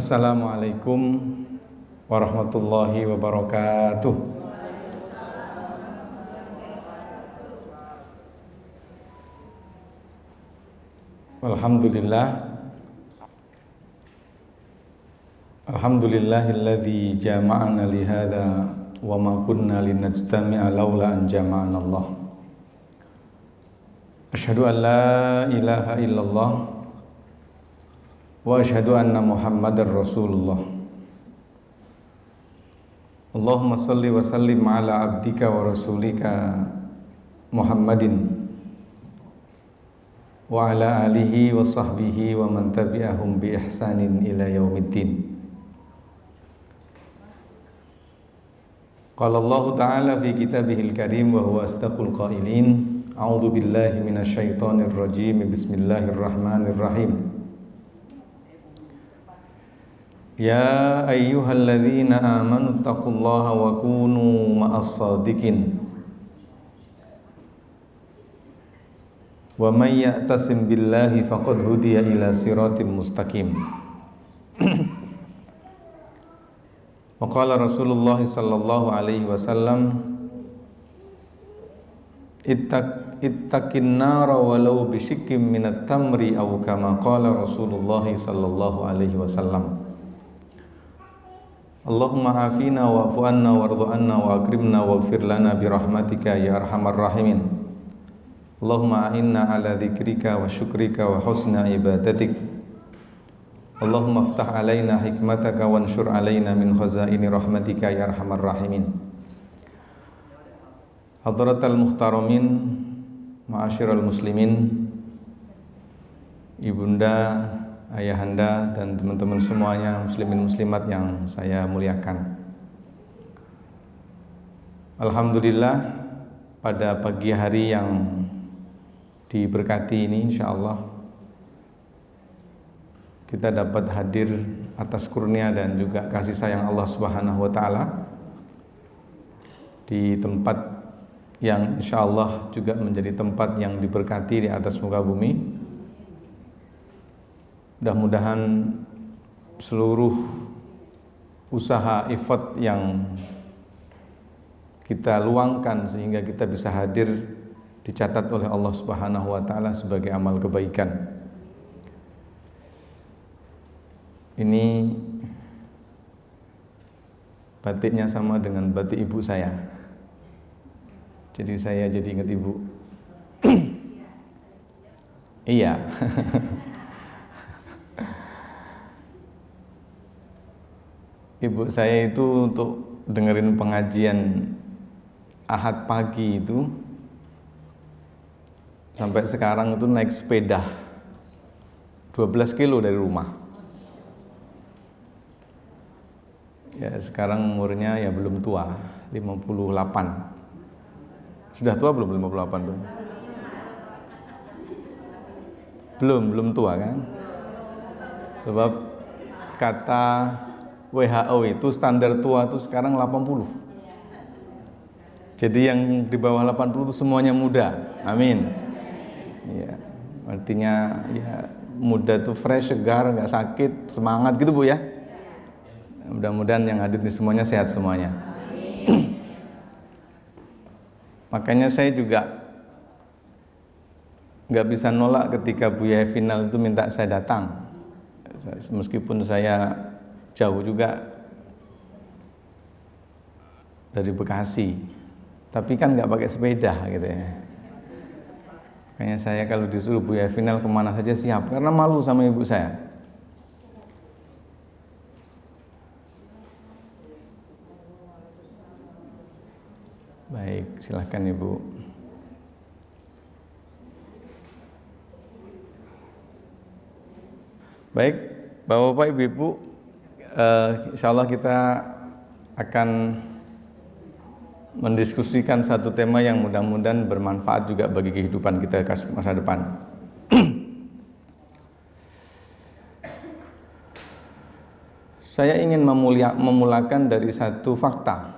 Assalamualaikum warahmatullahi wabarakatuh. Alhamdulillah Alhamdulillahilladzi jama'ana lihada wa ma kunna linajtami'a laula an jama'ana Allah. Ashhadu an la ilaha illallah واشهد ان محمد رسول الله اللهم صل وسلم على عبدك ورسولك محمد وعلى اله وصحبه ومن تبعهم باحسان الى يوم الدين قال الله تعالى في كتابه الكريم وهو اصدق القائلين اعوذ بالله من الشيطان الرجيم بسم الله الرحمن الرحيم يا أيها الذين آمنوا اتقوا الله وكونوا مع الصادقين ومن يأتسم بالله فقد هدي إلى صراط مستقيم وقال رسول الله صلى الله عليه وسلم اتق اتق النار ولو بشك من التمر أو كما قال رسول الله صلى الله عليه وسلم اللهم عافينا واعف عنا وارض عنا واكرمنا واغفر لنا برحمتك يا ارحم الراحمين اللهم اعنا على ذكرك وشكرك وحسن عبادتك اللهم افتح علينا حكمتك وانشر علينا من خزائن رحمتك يا ارحم الراحمين حضرة المحترمين معاشر المسلمين Ibunda ayahanda dan teman-teman semuanya muslimin muslimat yang saya muliakan. Alhamdulillah pada pagi hari yang diberkati ini insya Allah kita dapat hadir atas kurnia dan juga kasih sayang Allah Subhanahu wa taala di tempat yang insya Allah juga menjadi tempat yang diberkati di atas muka bumi Mudah-mudahan seluruh usaha effort yang kita luangkan sehingga kita bisa hadir dicatat oleh Allah Subhanahu wa taala sebagai amal kebaikan. Ini batiknya sama dengan batik ibu saya. Jadi saya jadi ingat ibu. iya. ibu saya itu untuk dengerin pengajian ahad pagi itu sampai sekarang itu naik sepeda 12 kilo dari rumah ya sekarang umurnya ya belum tua 58 sudah tua belum 58 belum belum belum tua kan sebab kata WHO itu standar tua itu sekarang 80. Jadi yang di bawah 80 itu semuanya muda. Amin. Ya, artinya ya muda itu fresh, segar, nggak sakit, semangat gitu Bu ya. Mudah-mudahan yang hadir di semuanya sehat semuanya. Makanya saya juga nggak bisa nolak ketika Bu final itu minta saya datang. Meskipun saya jauh juga dari Bekasi tapi kan nggak pakai sepeda gitu ya Kayaknya saya kalau disuruh Bu final kemana saja siap karena malu sama ibu saya baik silahkan ibu baik bapak-bapak ibu-ibu uh, eh, insya Allah kita akan mendiskusikan satu tema yang mudah-mudahan bermanfaat juga bagi kehidupan kita masa depan. Saya ingin memulia, memulakan dari satu fakta.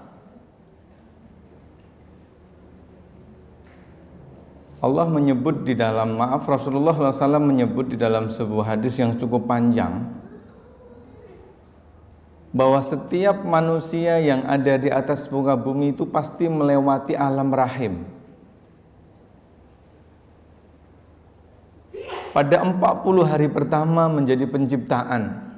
Allah menyebut di dalam maaf Rasulullah SAW menyebut di dalam sebuah hadis yang cukup panjang bahwa setiap manusia yang ada di atas muka bumi itu pasti melewati alam rahim. Pada 40 hari pertama menjadi penciptaan.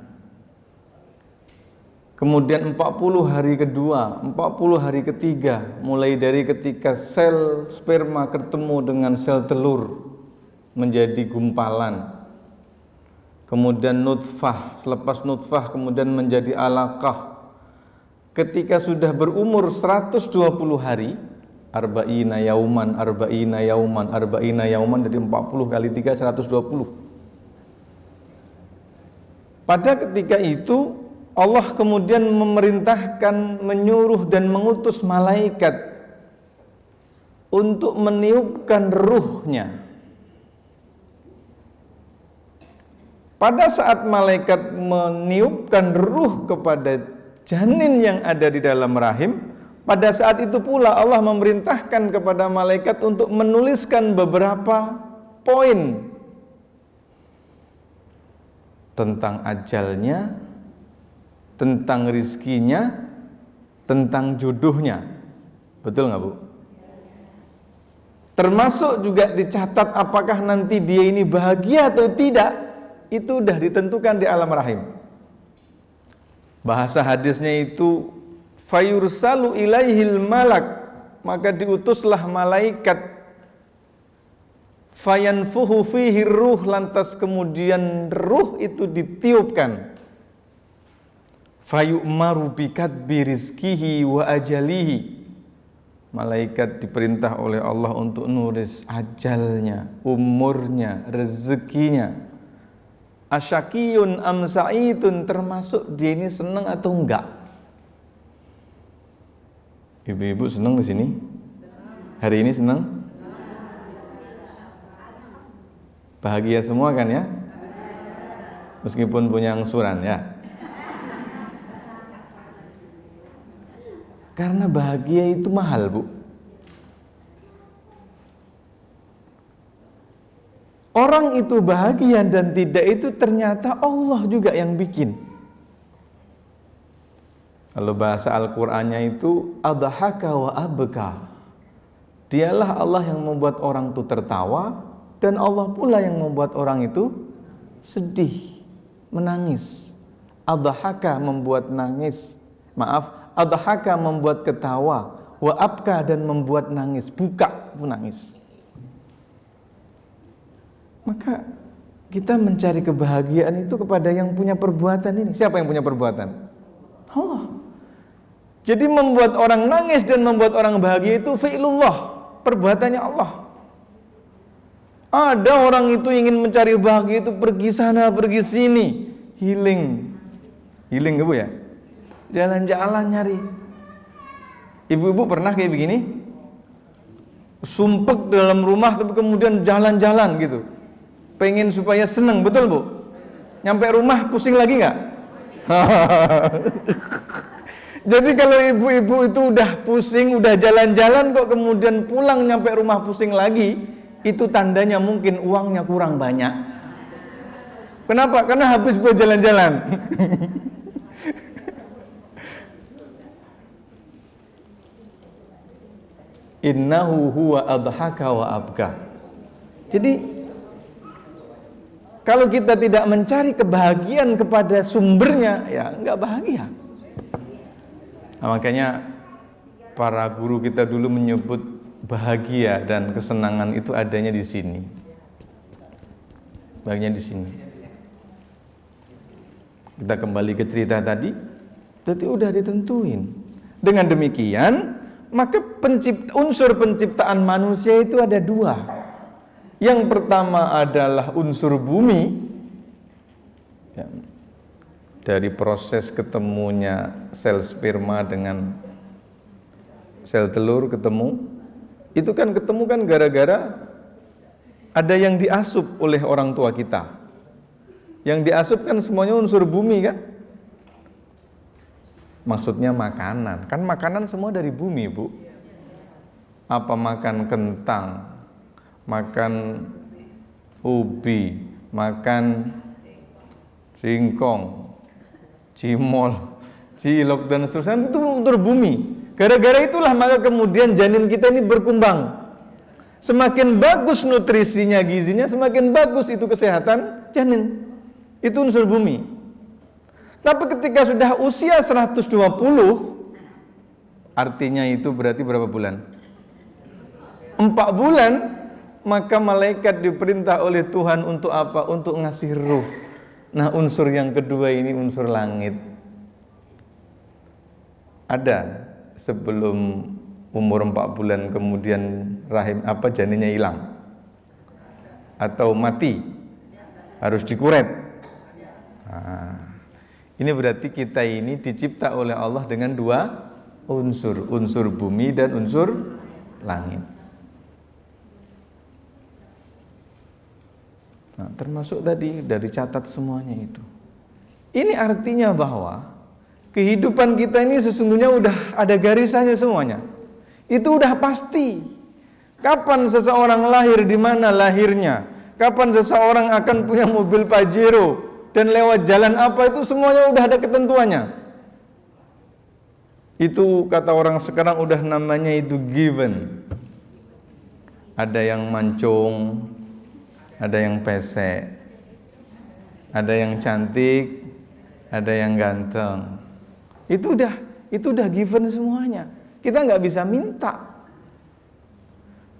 Kemudian 40 hari kedua, 40 hari ketiga, mulai dari ketika sel sperma ketemu dengan sel telur menjadi gumpalan, kemudian nutfah, selepas nutfah kemudian menjadi alaqah. Ketika sudah berumur 120 hari, arba'ina yauman, arba'ina yauman, arba'ina yauman dari 40 kali 3 120. Pada ketika itu Allah kemudian memerintahkan, menyuruh dan mengutus malaikat untuk meniupkan ruhnya Pada saat malaikat meniupkan ruh kepada janin yang ada di dalam rahim, pada saat itu pula Allah memerintahkan kepada malaikat untuk menuliskan beberapa poin tentang ajalnya, tentang rizkinya, tentang jodohnya. Betul nggak Bu? Termasuk juga dicatat apakah nanti dia ini bahagia atau tidak itu sudah ditentukan di alam rahim. Bahasa hadisnya itu fayursalu ilaihil malak maka diutuslah malaikat fayanfuhu fihi ruh lantas kemudian ruh itu ditiupkan fayu'maru bikatbi rizkihi wa ajalihi malaikat diperintah oleh Allah untuk nulis ajalnya umurnya rezekinya asyakiyun am sa'idun termasuk dia ini senang atau enggak ibu-ibu senang di sini hari ini senang bahagia semua kan ya meskipun punya angsuran ya karena bahagia itu mahal bu Orang itu bahagia dan tidak itu ternyata Allah juga yang bikin. Kalau bahasa Al-Qur'annya itu adhaka wa abka. Dialah Allah yang membuat orang itu tertawa dan Allah pula yang membuat orang itu sedih, menangis. Adhaka membuat nangis. Maaf, adhaka membuat ketawa, wa abka dan membuat nangis, buka pun nangis. Maka kita mencari kebahagiaan itu kepada yang punya perbuatan ini. Siapa yang punya perbuatan? Allah. Jadi membuat orang nangis dan membuat orang bahagia itu fi'lullah, perbuatannya Allah. Ada orang itu ingin mencari bahagia itu pergi sana, pergi sini, healing. Healing Bu ya? Jalan-jalan nyari. Ibu-ibu pernah kayak begini? Sumpek dalam rumah tapi kemudian jalan-jalan gitu Pengen supaya seneng, betul bu? Nyampe rumah pusing lagi nggak? Jadi kalau ibu-ibu itu udah pusing, udah jalan-jalan kok kemudian pulang nyampe rumah pusing lagi, itu tandanya mungkin uangnya kurang banyak. Kenapa? Karena habis buat jalan-jalan. Innahu huwa adhaka wa abka. Jadi kalau kita tidak mencari kebahagiaan kepada sumbernya, ya nggak bahagia. Nah, makanya para guru kita dulu menyebut bahagia dan kesenangan itu adanya di sini. Bahagia di sini. Kita kembali ke cerita tadi, berarti udah ditentuin. Dengan demikian, maka pencipta, unsur penciptaan manusia itu ada dua yang pertama adalah unsur bumi ya. dari proses ketemunya sel sperma dengan sel telur ketemu itu kan ketemu kan gara-gara ada yang diasup oleh orang tua kita yang diasup kan semuanya unsur bumi kan maksudnya makanan kan makanan semua dari bumi bu apa makan kentang makan ubi, makan singkong, cimol, cilok dan seterusnya itu terbumi. Gara-gara itulah maka kemudian janin kita ini berkembang. Semakin bagus nutrisinya, gizinya, semakin bagus itu kesehatan janin. Itu unsur bumi. Tapi ketika sudah usia 120, artinya itu berarti berapa bulan? Empat bulan maka malaikat diperintah oleh Tuhan untuk apa? Untuk ngasih ruh. Nah, unsur yang kedua ini unsur langit. Ada sebelum umur empat bulan kemudian rahim apa janinnya hilang atau mati harus dikuret nah, ini berarti kita ini dicipta oleh Allah dengan dua unsur unsur bumi dan unsur langit Nah, termasuk tadi dari catat semuanya itu. Ini artinya bahwa kehidupan kita ini sesungguhnya udah ada garisannya semuanya. Itu udah pasti. Kapan seseorang lahir di mana lahirnya? Kapan seseorang akan punya mobil Pajero dan lewat jalan apa itu semuanya udah ada ketentuannya. Itu kata orang sekarang udah namanya itu given. Ada yang mancung, ada yang pesek, ada yang cantik, ada yang ganteng. Itu udah, itu udah given semuanya. Kita nggak bisa minta.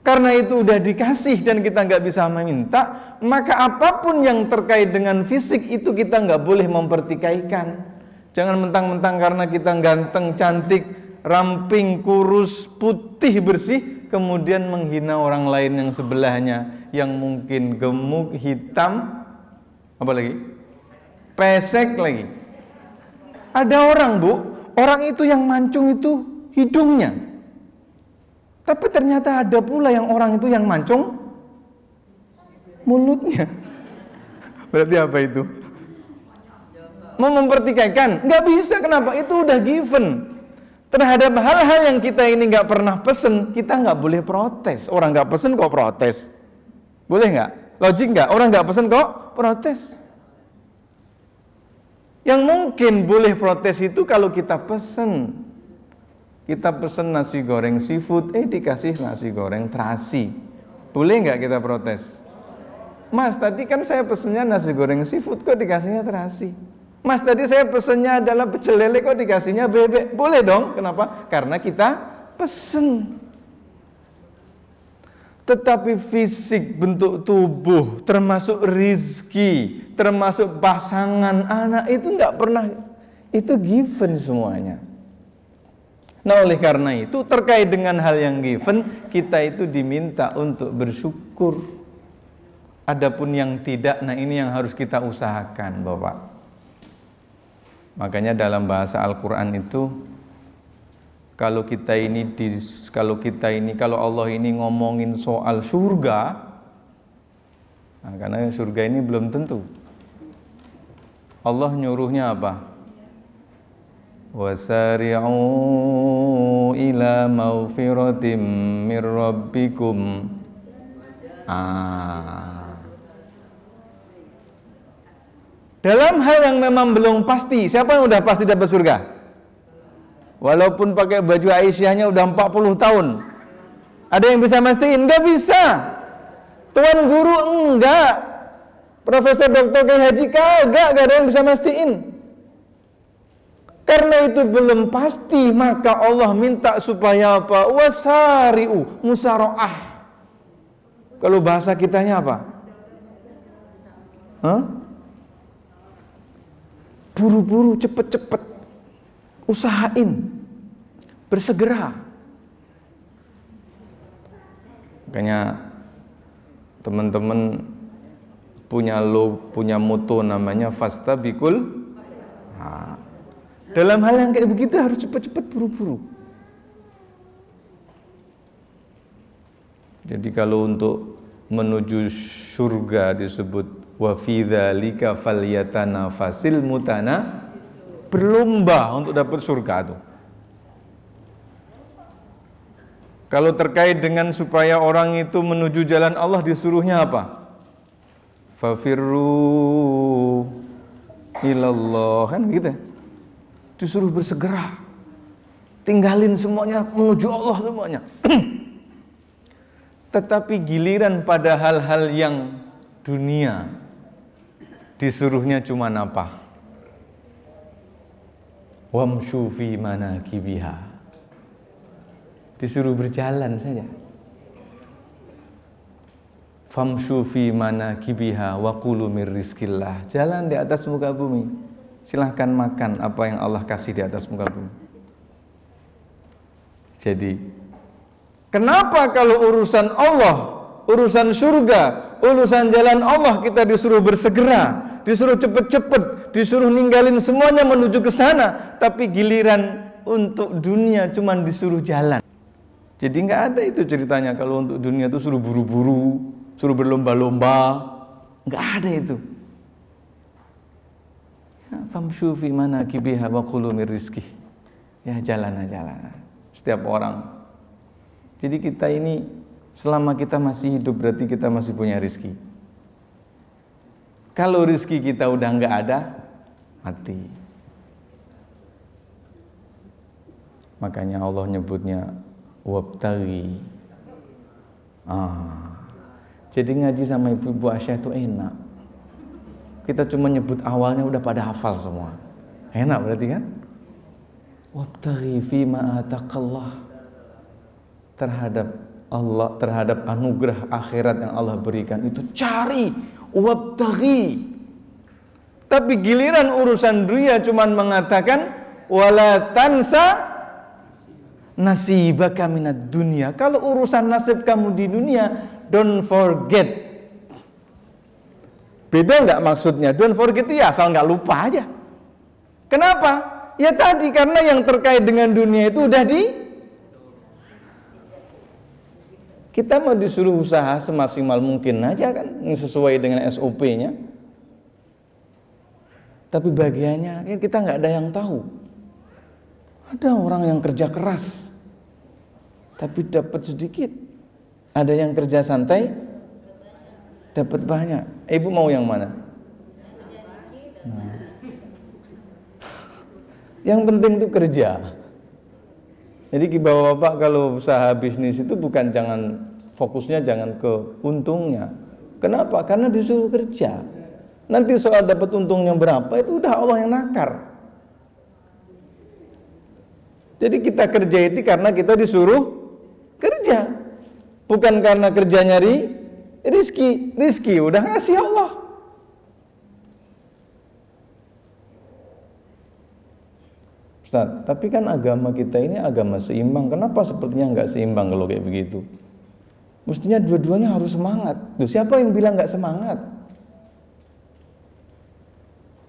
Karena itu udah dikasih dan kita nggak bisa meminta, maka apapun yang terkait dengan fisik itu kita nggak boleh mempertikaikan. Jangan mentang-mentang karena kita ganteng, cantik, ramping, kurus, putih, bersih, kemudian menghina orang lain yang sebelahnya yang mungkin gemuk, hitam, apa lagi? Pesek lagi. Ada orang, Bu, orang itu yang mancung itu hidungnya. Tapi ternyata ada pula yang orang itu yang mancung mulutnya. Berarti apa itu? Mau mempertikaikan? Nggak bisa, kenapa? Itu udah given terhadap hal-hal yang kita ini nggak pernah pesen, kita nggak boleh protes. Orang nggak pesen kok protes, boleh nggak? Logik nggak? Orang nggak pesen kok protes. Yang mungkin boleh protes itu kalau kita pesen. Kita pesen nasi goreng seafood, eh dikasih nasi goreng terasi. Boleh nggak kita protes? Mas, tadi kan saya pesennya nasi goreng seafood, kok dikasihnya terasi? Mas tadi saya pesennya adalah pecel lele kok dikasihnya bebek. Boleh dong. Kenapa? Karena kita pesen. Tetapi fisik, bentuk tubuh, termasuk rizki, termasuk pasangan anak itu nggak pernah itu given semuanya. Nah oleh karena itu terkait dengan hal yang given kita itu diminta untuk bersyukur. Adapun yang tidak, nah ini yang harus kita usahakan, Bapak. Makanya dalam bahasa Al-Qur'an itu kalau kita ini di, kalau kita ini kalau Allah ini ngomongin soal surga nah, karena surga ini belum tentu Allah nyuruhnya apa wasari'u ila maghfiratim mir rabbikum ah Dalam hal yang memang belum pasti, siapa yang udah pasti dapat surga? Walaupun pakai baju Aisyahnya udah 40 tahun. Ada yang bisa mastiin? Enggak bisa. Tuan guru enggak. Profesor Dr. K. Haji enggak, enggak ada yang bisa mastiin. Karena itu belum pasti maka Allah minta supaya apa? Wasari'u musaro'ah. Kalau bahasa kitanya apa? Hah? buru-buru, cepet-cepet, usahain, bersegera. Makanya teman-teman punya lo punya moto namanya fasta bikul. Nah, dalam hal yang kayak begitu harus cepat-cepat buru-buru. Jadi kalau untuk menuju surga disebut wa fi dzalika fasil mutana berlomba untuk dapat surga tuh. Kalau terkait dengan supaya orang itu menuju jalan Allah disuruhnya apa? Fafirru ilallah kan gitu. Disuruh bersegera. Tinggalin semuanya menuju Allah semuanya. Tetapi giliran pada hal-hal yang dunia disuruhnya cuma apa? Wamshu fi mana kibiha. Disuruh berjalan saja. Famshu fi mana kibiha wa kulu rizkillah. Jalan di atas muka bumi. Silahkan makan apa yang Allah kasih di atas muka bumi. Jadi, kenapa kalau urusan Allah urusan surga, urusan jalan Allah kita disuruh bersegera, disuruh cepet-cepet, disuruh ninggalin semuanya menuju ke sana, tapi giliran untuk dunia cuma disuruh jalan. Jadi nggak ada itu ceritanya kalau untuk dunia itu suruh buru-buru, suruh berlomba-lomba, nggak ada itu. Ya, famshu fi mana kibiha wa rizki. Ya jalan aja lah. Setiap orang. Jadi kita ini Selama kita masih hidup berarti kita masih punya rizki. Kalau rizki kita udah nggak ada, mati. Makanya Allah nyebutnya wabtari. Ah. Jadi ngaji sama ibu-ibu Asyah itu enak. Kita cuma nyebut awalnya udah pada hafal semua. Enak berarti kan? Wabtari fi ma'atakallah terhadap Allah terhadap anugerah akhirat yang Allah berikan itu cari wabtaghi tapi giliran urusan dunia cuman mengatakan wala tansa nasibaka minat dunia. Kalau urusan nasib kamu di dunia, don't forget. Beda nggak maksudnya? Don't forget itu ya asal nggak lupa aja. Kenapa? Ya tadi karena yang terkait dengan dunia itu udah di Kita mau disuruh usaha semaksimal mungkin aja kan, sesuai dengan SOP-nya. Tapi bagiannya kita nggak ada yang tahu. Ada orang yang kerja keras, tapi dapat sedikit. Ada yang kerja santai, dapat banyak. Ibu mau yang mana? Nah. Yang penting itu kerja. Jadi bapak-bapak kalau usaha bisnis itu bukan jangan fokusnya jangan ke untungnya. Kenapa? Karena disuruh kerja. Nanti soal dapat untungnya berapa itu udah Allah yang nakar. Jadi kita kerja itu karena kita disuruh kerja. Bukan karena kerja nyari rizki. Rizki udah ngasih Allah. Ustaz, tapi kan agama kita ini agama seimbang. Kenapa sepertinya nggak seimbang kalau kayak begitu? Mestinya dua-duanya harus semangat. Tuh, siapa yang bilang nggak semangat?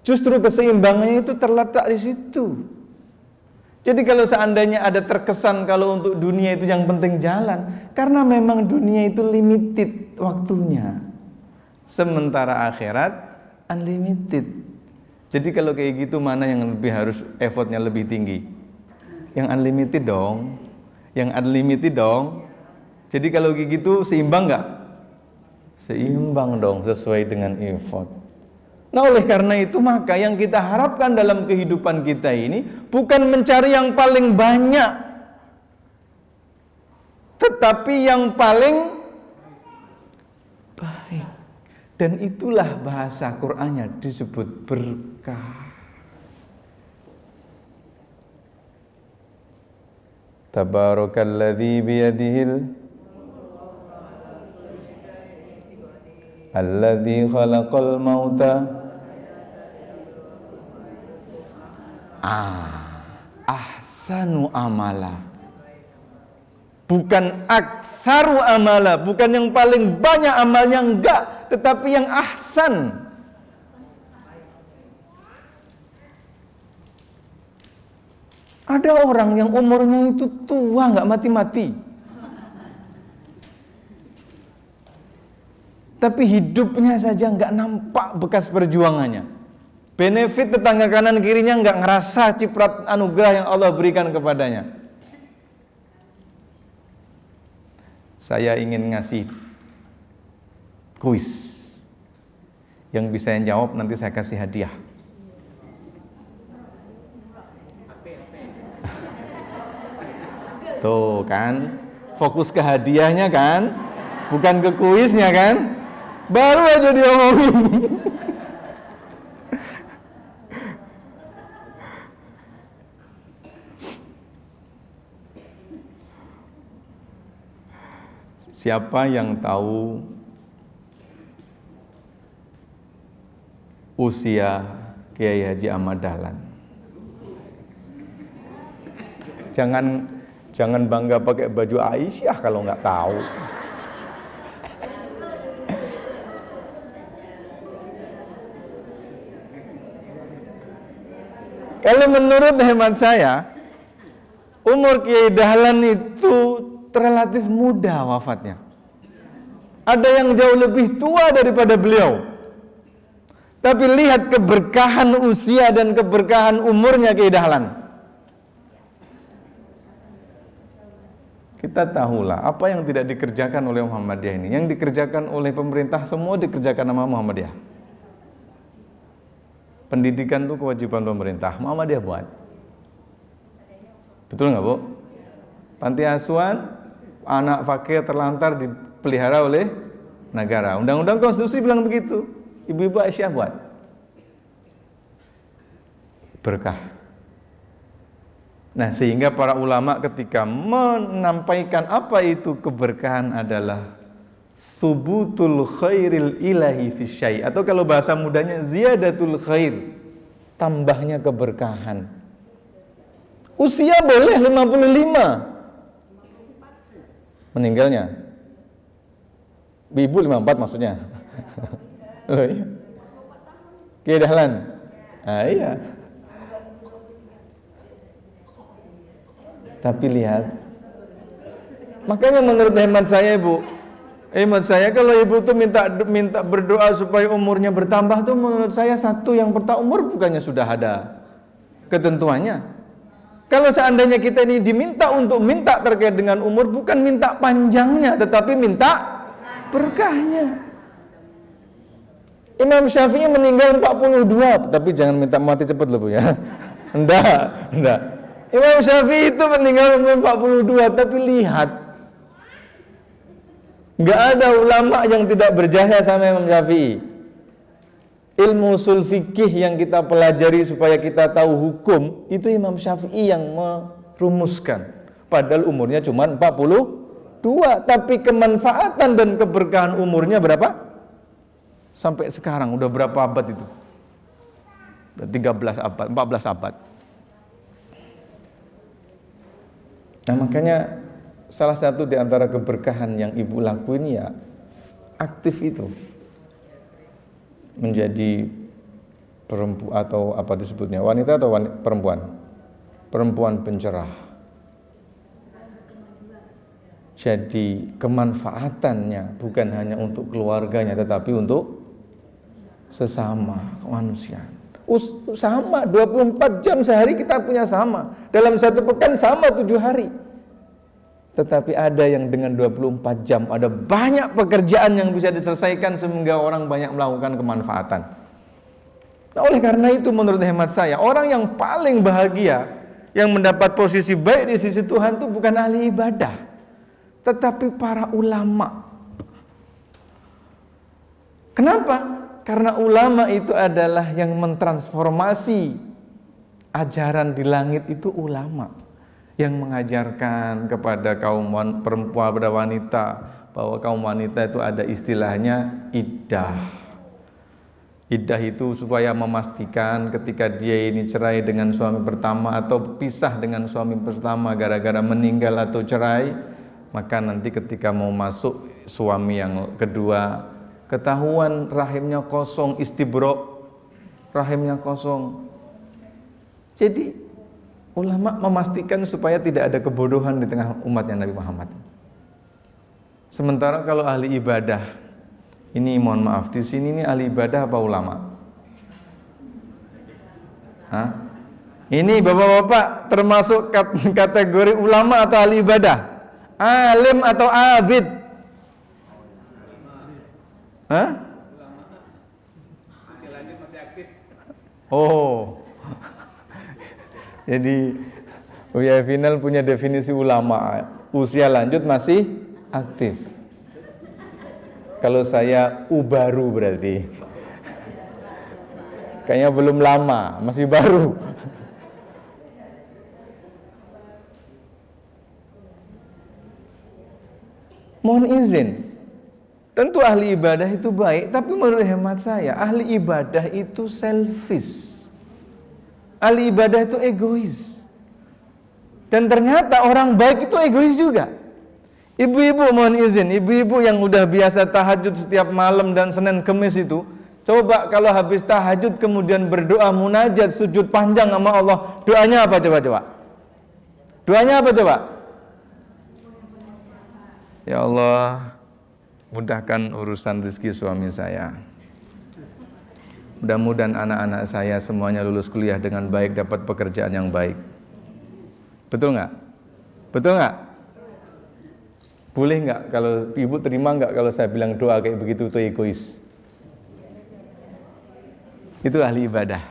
Justru keseimbangannya itu terletak di situ. Jadi kalau seandainya ada terkesan kalau untuk dunia itu yang penting jalan, karena memang dunia itu limited waktunya. Sementara akhirat unlimited jadi kalau kayak gitu mana yang lebih harus effortnya lebih tinggi? Yang unlimited dong. Yang unlimited dong. Jadi kalau kayak gitu seimbang nggak? Seimbang dong sesuai dengan effort. Nah oleh karena itu maka yang kita harapkan dalam kehidupan kita ini bukan mencari yang paling banyak. Tetapi yang paling dan itulah bahasa Qur'annya disebut berkah. Tabarakalladzi biyadihil Alladzi khalaqal mauta Ah, ahsanu amala bukan aksaru amala, bukan yang paling banyak amalnya enggak, tetapi yang ahsan. Ada orang yang umurnya itu tua nggak mati-mati. Tapi hidupnya saja nggak nampak bekas perjuangannya. Benefit tetangga kanan kirinya nggak ngerasa ciprat anugerah yang Allah berikan kepadanya. saya ingin ngasih kuis yang bisa yang jawab nanti saya kasih hadiah tuh kan fokus ke hadiahnya kan bukan ke kuisnya kan baru aja diomongin Siapa yang tahu usia Kiai Haji Ahmad Dahlan? Jangan jangan bangga pakai baju Aisyah kalau nggak tahu. Kalau menurut hemat saya, umur Kiai Dahlan itu relatif muda wafatnya. Ada yang jauh lebih tua daripada beliau. Tapi lihat keberkahan usia dan keberkahan umurnya Kiai Dahlan. Kita tahulah apa yang tidak dikerjakan oleh Muhammadiyah ini. Yang dikerjakan oleh pemerintah semua dikerjakan sama Muhammadiyah. Pendidikan itu kewajiban pemerintah. Muhammadiyah buat. Betul nggak Bu? Panti asuhan anak fakir terlantar dipelihara oleh negara. Undang-undang konstitusi bilang begitu. Ibu-ibu Aisyah buat. Berkah. Nah, sehingga para ulama ketika menampaikan apa itu keberkahan adalah subutul khairil ilahi fi atau kalau bahasa mudanya ziyadatul khair, tambahnya keberkahan. Usia boleh 55, meninggalnya ibu 54 maksudnya loh iya Kiai Dahlan ah, iya tapi lihat makanya menurut hemat saya ibu hemat saya kalau ibu tuh minta minta berdoa supaya umurnya bertambah tuh menurut saya satu yang pertama umur bukannya sudah ada ketentuannya kalau seandainya kita ini diminta untuk minta terkait dengan umur bukan minta panjangnya tetapi minta berkahnya. Imam Syafi'i meninggal 42, tapi jangan minta mati cepat loh Bu ya. Enggak, enggak. Imam Syafi'i itu meninggal umur 42, tapi lihat Enggak ada ulama yang tidak berjaya sama Imam Syafi'i ilmu usul fikih yang kita pelajari supaya kita tahu hukum itu Imam Syafi'i yang merumuskan padahal umurnya cuma 42 tapi kemanfaatan dan keberkahan umurnya berapa? sampai sekarang udah berapa abad itu? 13 abad, 14 abad nah makanya salah satu di antara keberkahan yang ibu lakuin ya aktif itu menjadi perempuan atau apa disebutnya wanita atau wan perempuan perempuan pencerah jadi kemanfaatannya bukan hanya untuk keluarganya tetapi untuk sesama manusia Us sama 24 jam sehari kita punya sama dalam satu pekan sama tujuh hari tetapi ada yang dengan 24 jam, ada banyak pekerjaan yang bisa diselesaikan sehingga orang banyak melakukan kemanfaatan. Nah, oleh karena itu menurut hemat saya, orang yang paling bahagia yang mendapat posisi baik di sisi Tuhan itu bukan ahli ibadah, tetapi para ulama. Kenapa? Karena ulama itu adalah yang mentransformasi ajaran di langit itu ulama yang mengajarkan kepada kaum perempuan pada wanita bahwa kaum wanita itu ada istilahnya iddah. Iddah itu supaya memastikan ketika dia ini cerai dengan suami pertama atau pisah dengan suami pertama gara-gara meninggal atau cerai, maka nanti ketika mau masuk suami yang kedua ketahuan rahimnya kosong istibro rahimnya kosong jadi Ulama memastikan supaya tidak ada kebodohan di tengah umatnya Nabi Muhammad. Sementara kalau ahli ibadah, ini mohon maaf, di sini ini ahli ibadah apa ulama? Hah? Ini bapak-bapak termasuk kategori ulama atau ahli ibadah? Alim atau abid? Hah? Oh, jadi Uya Final punya definisi ulama. Usia lanjut masih aktif. Kalau saya u baru berarti. Kayaknya belum lama, masih baru. Mohon izin, Tentu ahli ibadah itu baik, tapi menurut hemat saya, ahli ibadah itu selfish ahli ibadah itu egois. Dan ternyata orang baik itu egois juga. Ibu-ibu mohon izin, ibu-ibu yang udah biasa tahajud setiap malam dan Senin Kemis itu, coba kalau habis tahajud kemudian berdoa munajat sujud panjang sama Allah, doanya apa coba coba? Doanya apa coba? Ya Allah, mudahkan urusan rezeki suami saya. Mudah-mudahan anak-anak saya semuanya lulus kuliah dengan baik, dapat pekerjaan yang baik. Betul nggak? Betul nggak? Boleh nggak kalau ibu terima nggak kalau saya bilang doa kayak begitu itu egois? Itu ahli ibadah.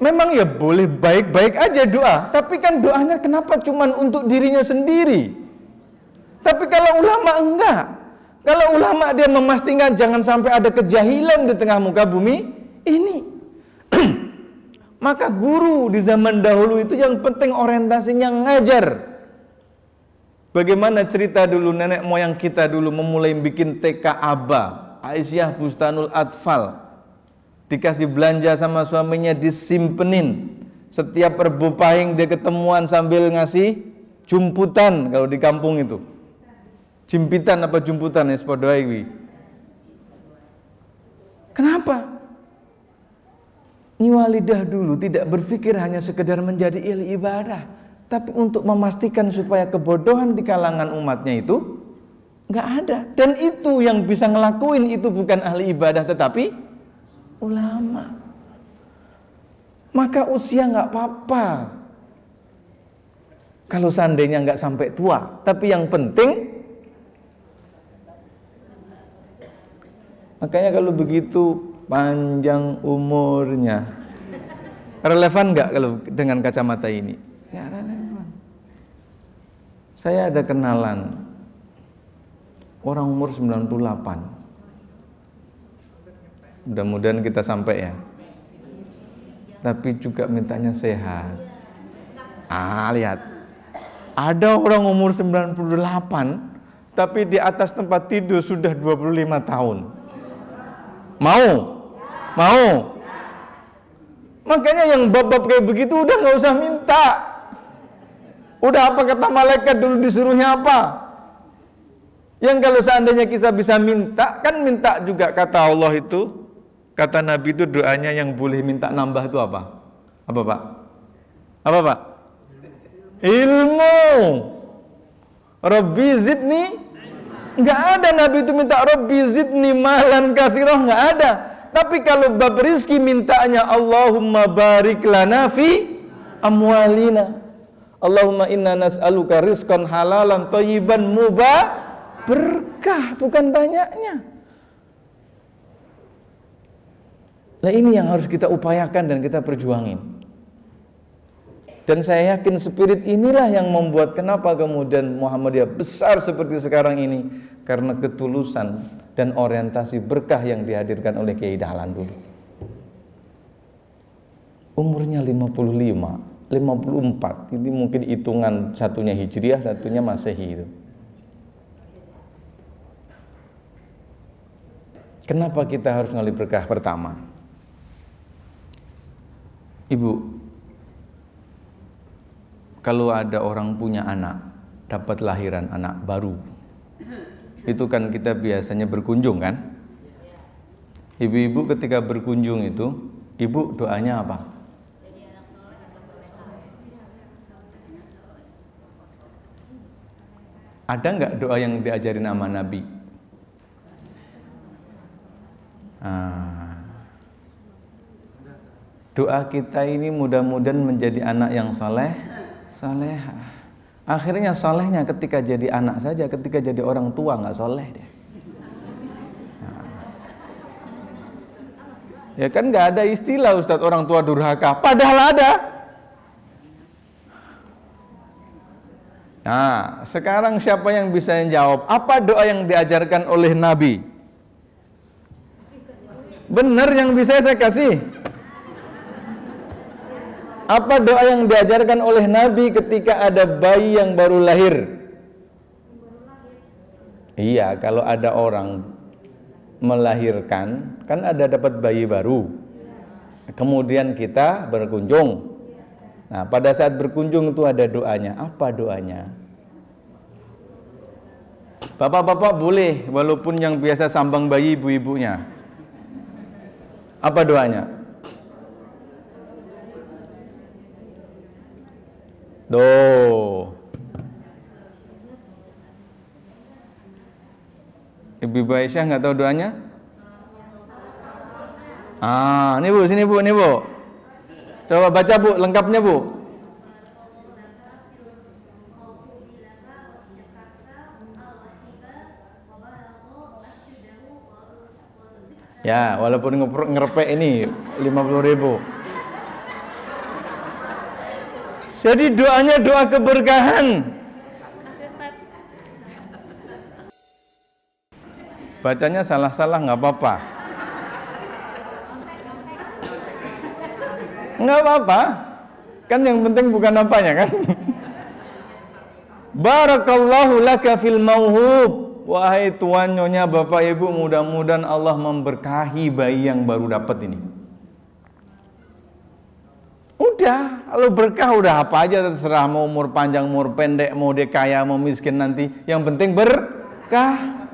Memang ya boleh baik-baik aja doa, tapi kan doanya kenapa cuman untuk dirinya sendiri? Tapi kalau ulama enggak, kalau ulama dia memastikan jangan sampai ada kejahilan di tengah muka bumi ini. Maka guru di zaman dahulu itu yang penting orientasinya ngajar. Bagaimana cerita dulu nenek moyang kita dulu memulai bikin TK Aba, Aisyah Bustanul Atfal. Dikasih belanja sama suaminya disimpenin. Setiap perbupahing dia ketemuan sambil ngasih jumputan kalau di kampung itu jimpitan apa jumputan ya sepodoa iki kenapa Nyiwalidah dulu tidak berpikir hanya sekedar menjadi il ibadah tapi untuk memastikan supaya kebodohan di kalangan umatnya itu nggak ada dan itu yang bisa ngelakuin itu bukan ahli ibadah tetapi ulama maka usia nggak apa-apa kalau seandainya nggak sampai tua tapi yang penting Makanya kalau begitu panjang umurnya. Relevan nggak kalau dengan kacamata ini? Ya relevan. Saya ada kenalan orang umur 98. Mudah-mudahan kita sampai ya. Tapi juga mintanya sehat. Ah, lihat. Ada orang umur 98 tapi di atas tempat tidur sudah 25 tahun. Mau? Mau? Makanya yang bab-bab kayak begitu udah nggak usah minta. Udah apa kata malaikat dulu disuruhnya apa? Yang kalau seandainya kita bisa minta, kan minta juga kata Allah itu, kata Nabi itu doanya yang boleh minta nambah itu apa? Apa Pak? Apa Pak? Ilmu. Rabbi zidni Nggak ada Nabi itu minta Rabbi zidni malan kathirah, nggak ada. Tapi kalau bab rizki mintanya Allahumma barik lana fi amwalina. Allahumma inna nas'aluka rizkan halalan thayyiban mubah berkah bukan banyaknya. Nah ini yang harus kita upayakan dan kita perjuangin. Dan saya yakin spirit inilah yang membuat kenapa kemudian Muhammadiyah besar seperti sekarang ini karena ketulusan dan orientasi berkah yang dihadirkan oleh Kiai Dahlan dulu. Umurnya 55, 54. Ini mungkin hitungan satunya Hijriah, satunya Masehi itu. Kenapa kita harus ngali berkah pertama? Ibu, kalau ada orang punya anak, dapat lahiran anak baru. Itu kan kita biasanya berkunjung kan? Ibu-ibu ketika berkunjung itu, ibu doanya apa? Ada nggak doa yang diajari nama Nabi? Ah. Doa kita ini mudah-mudahan menjadi anak yang soleh, soleha. Akhirnya solehnya ketika jadi anak saja, ketika jadi orang tua nggak soleh deh. Nah. Ya kan nggak ada istilah Ustadz orang tua durhaka, padahal ada. Nah, sekarang siapa yang bisa jawab? Apa doa yang diajarkan oleh Nabi? Benar yang bisa saya kasih. Apa doa yang diajarkan oleh Nabi ketika ada bayi yang baru lahir? Iya, kalau ada orang melahirkan, kan ada dapat bayi baru. Kemudian kita berkunjung. Nah, pada saat berkunjung itu ada doanya. Apa doanya? Bapak-bapak boleh, walaupun yang biasa sambang bayi ibu-ibunya. Apa doanya? Do. Ibu Aisyah nggak tahu doanya? Ah, ini bu, sini bu, ini bu. Coba baca bu, lengkapnya bu. Ya, walaupun ngerepek ini lima puluh ribu. Jadi doanya doa keberkahan. Bacanya salah-salah nggak apa-apa. Nggak apa-apa. Kan yang penting bukan apanya kan. Barakallahu laka fil mauhub. Wahai tuan nyonya bapak ibu mudah-mudahan Allah memberkahi bayi yang baru dapat ini. Udah, kalau berkah udah apa aja terserah mau umur panjang, umur pendek, mau dia kaya, mau miskin nanti. Yang penting berkah.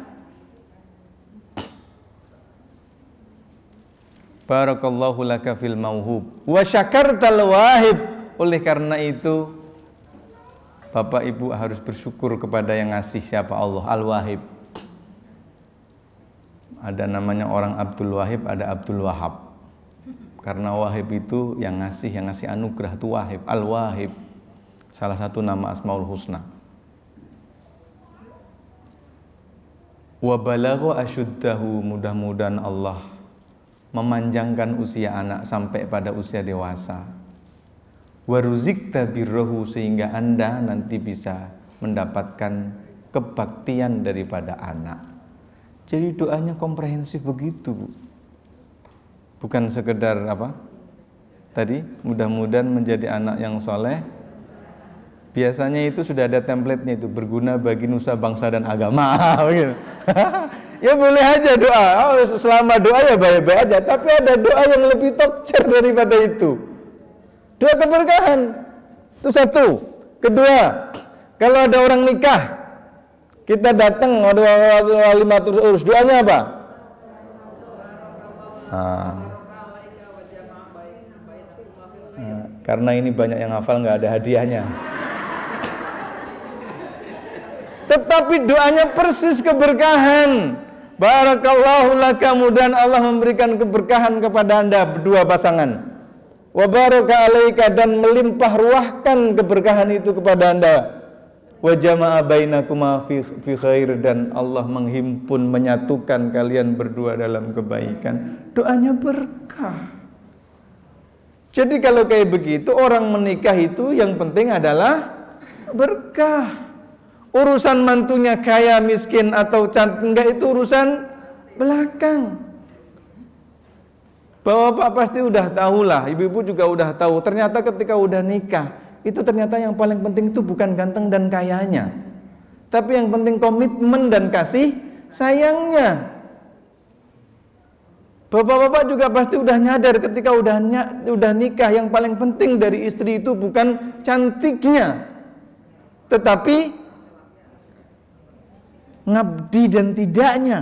Barakallahu laka fil mauhub wa syakartal wahib. Oleh karena itu Bapak Ibu harus bersyukur kepada yang ngasih siapa Allah Al-Wahib. Ada namanya orang Abdul Wahib, ada Abdul Wahab karena Wahib itu yang ngasih yang ngasih anugerah itu Wahib Al Wahib salah satu nama Asmaul Husna wa asyuddahu mudah-mudahan Allah memanjangkan usia anak sampai pada usia dewasa waruzik tabirrohu sehingga anda nanti bisa mendapatkan kebaktian daripada anak jadi doanya komprehensif begitu Bu bukan sekedar apa tadi mudah-mudahan menjadi anak yang soleh biasanya itu sudah ada templatenya itu berguna bagi nusa bangsa dan agama ya boleh aja doa oh, selama doa ya baik-baik aja tapi ada doa yang lebih tokcer daripada itu doa keberkahan itu satu kedua kalau ada orang nikah kita datang waduh, lima terus doanya apa ah Karena ini banyak yang hafal nggak ada hadiahnya. Tetapi doanya persis keberkahan. Barakallahu lakamu dan Allah memberikan keberkahan kepada anda berdua pasangan. Wabaraka alaika dan melimpah ruahkan keberkahan itu kepada anda. Wa bainakuma fi khair dan Allah menghimpun menyatukan kalian berdua dalam kebaikan. Doanya berkah. Jadi kalau kayak begitu orang menikah itu yang penting adalah berkah. Urusan mantunya kaya, miskin atau cantik enggak itu urusan belakang. Bapak pasti udah tahu lah, ibu-ibu juga udah tahu. Ternyata ketika udah nikah, itu ternyata yang paling penting itu bukan ganteng dan kayanya. Tapi yang penting komitmen dan kasih sayangnya. Bapak-bapak juga pasti udah nyadar ketika udah udah nikah yang paling penting dari istri itu bukan cantiknya tetapi ngabdi dan tidaknya.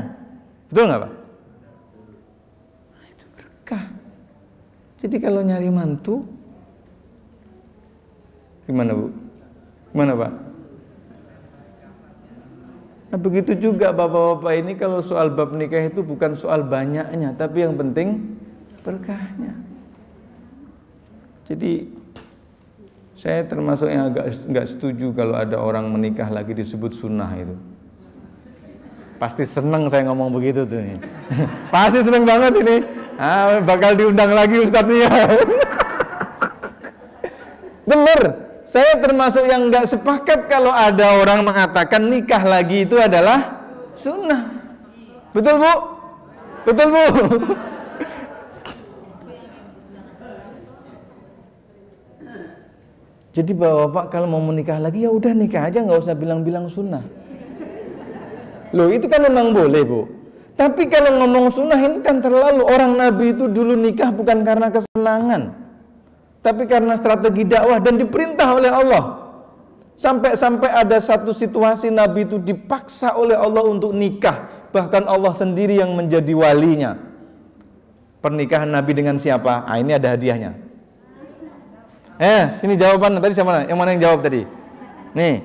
Betul nggak Pak? Nah, itu berkah. Jadi kalau nyari mantu gimana Bu? Gimana Pak? Nah, begitu juga bapak-bapak ini kalau soal bab nikah itu bukan soal banyaknya, tapi yang penting berkahnya. Jadi saya termasuk yang agak nggak setuju kalau ada orang menikah lagi disebut sunnah itu. Pasti seneng saya ngomong begitu tuh. Pasti seneng banget ini. Ah, bakal diundang lagi ustadznya. Bener, saya termasuk yang nggak sepakat kalau ada orang mengatakan nikah lagi itu adalah sunnah. Betul bu? Betul bu? Jadi bapak kalau mau menikah lagi ya udah nikah aja nggak usah bilang-bilang sunnah. Loh itu kan memang boleh bu. Tapi kalau ngomong sunnah ini kan terlalu orang Nabi itu dulu nikah bukan karena kesenangan tapi karena strategi dakwah dan diperintah oleh Allah. Sampai-sampai ada satu situasi Nabi itu dipaksa oleh Allah untuk nikah, bahkan Allah sendiri yang menjadi walinya. Pernikahan Nabi dengan siapa? Ah ini ada hadiahnya. Eh, sini jawaban tadi siapa? Yang mana yang jawab tadi? Nih.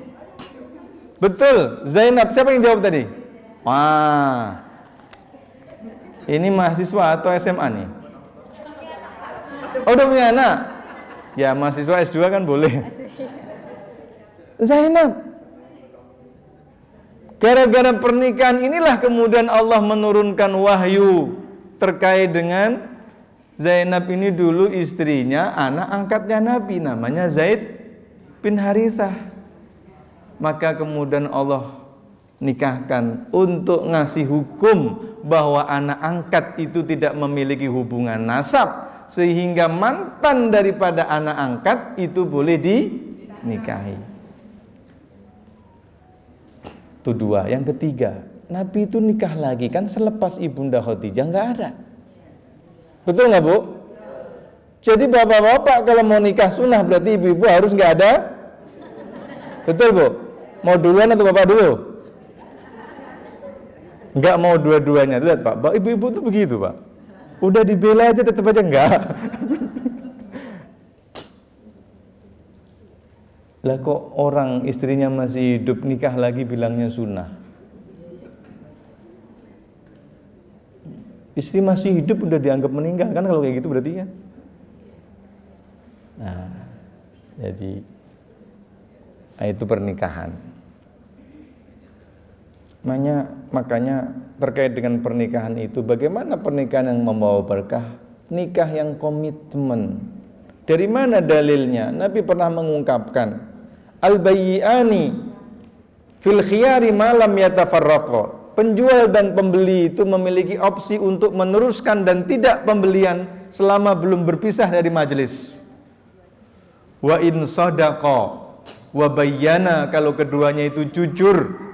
Betul, Zainab. Siapa yang jawab tadi? Wah. Ini mahasiswa atau SMA nih? Oh, udah punya anak. Ya mahasiswa S2 kan boleh. Zainab. Gara-gara pernikahan inilah kemudian Allah menurunkan wahyu terkait dengan Zainab ini dulu istrinya anak angkatnya Nabi namanya Zaid bin Harithah. Maka kemudian Allah nikahkan untuk ngasih hukum bahwa anak angkat itu tidak memiliki hubungan nasab sehingga mantan daripada anak angkat itu boleh dinikahi. Itu dua. Yang ketiga, Nabi itu nikah lagi kan selepas ibunda Khadijah nggak ada. Betul nggak bu? Jadi bapak-bapak kalau mau nikah sunnah berarti ibu-ibu harus nggak ada. Betul bu? Mau duluan atau bapak dulu? Nggak mau dua-duanya. Lihat pak, ibu-ibu tuh begitu pak Udah dibela aja tetap aja enggak. lah kok orang istrinya masih hidup nikah lagi bilangnya sunnah. Istri masih hidup udah dianggap meninggal kan kalau kayak gitu berarti ya Nah, jadi nah, itu pernikahan. Makanya, makanya terkait dengan pernikahan itu, bagaimana pernikahan yang membawa berkah? Nikah yang komitmen. Dari mana dalilnya? Nabi pernah mengungkapkan, Al-bayyani fil khiyari malam yatafarraqa. Penjual dan pembeli itu memiliki opsi untuk meneruskan dan tidak pembelian selama belum berpisah dari majelis. Wa in sadaqa wa bayyana kalau keduanya itu jujur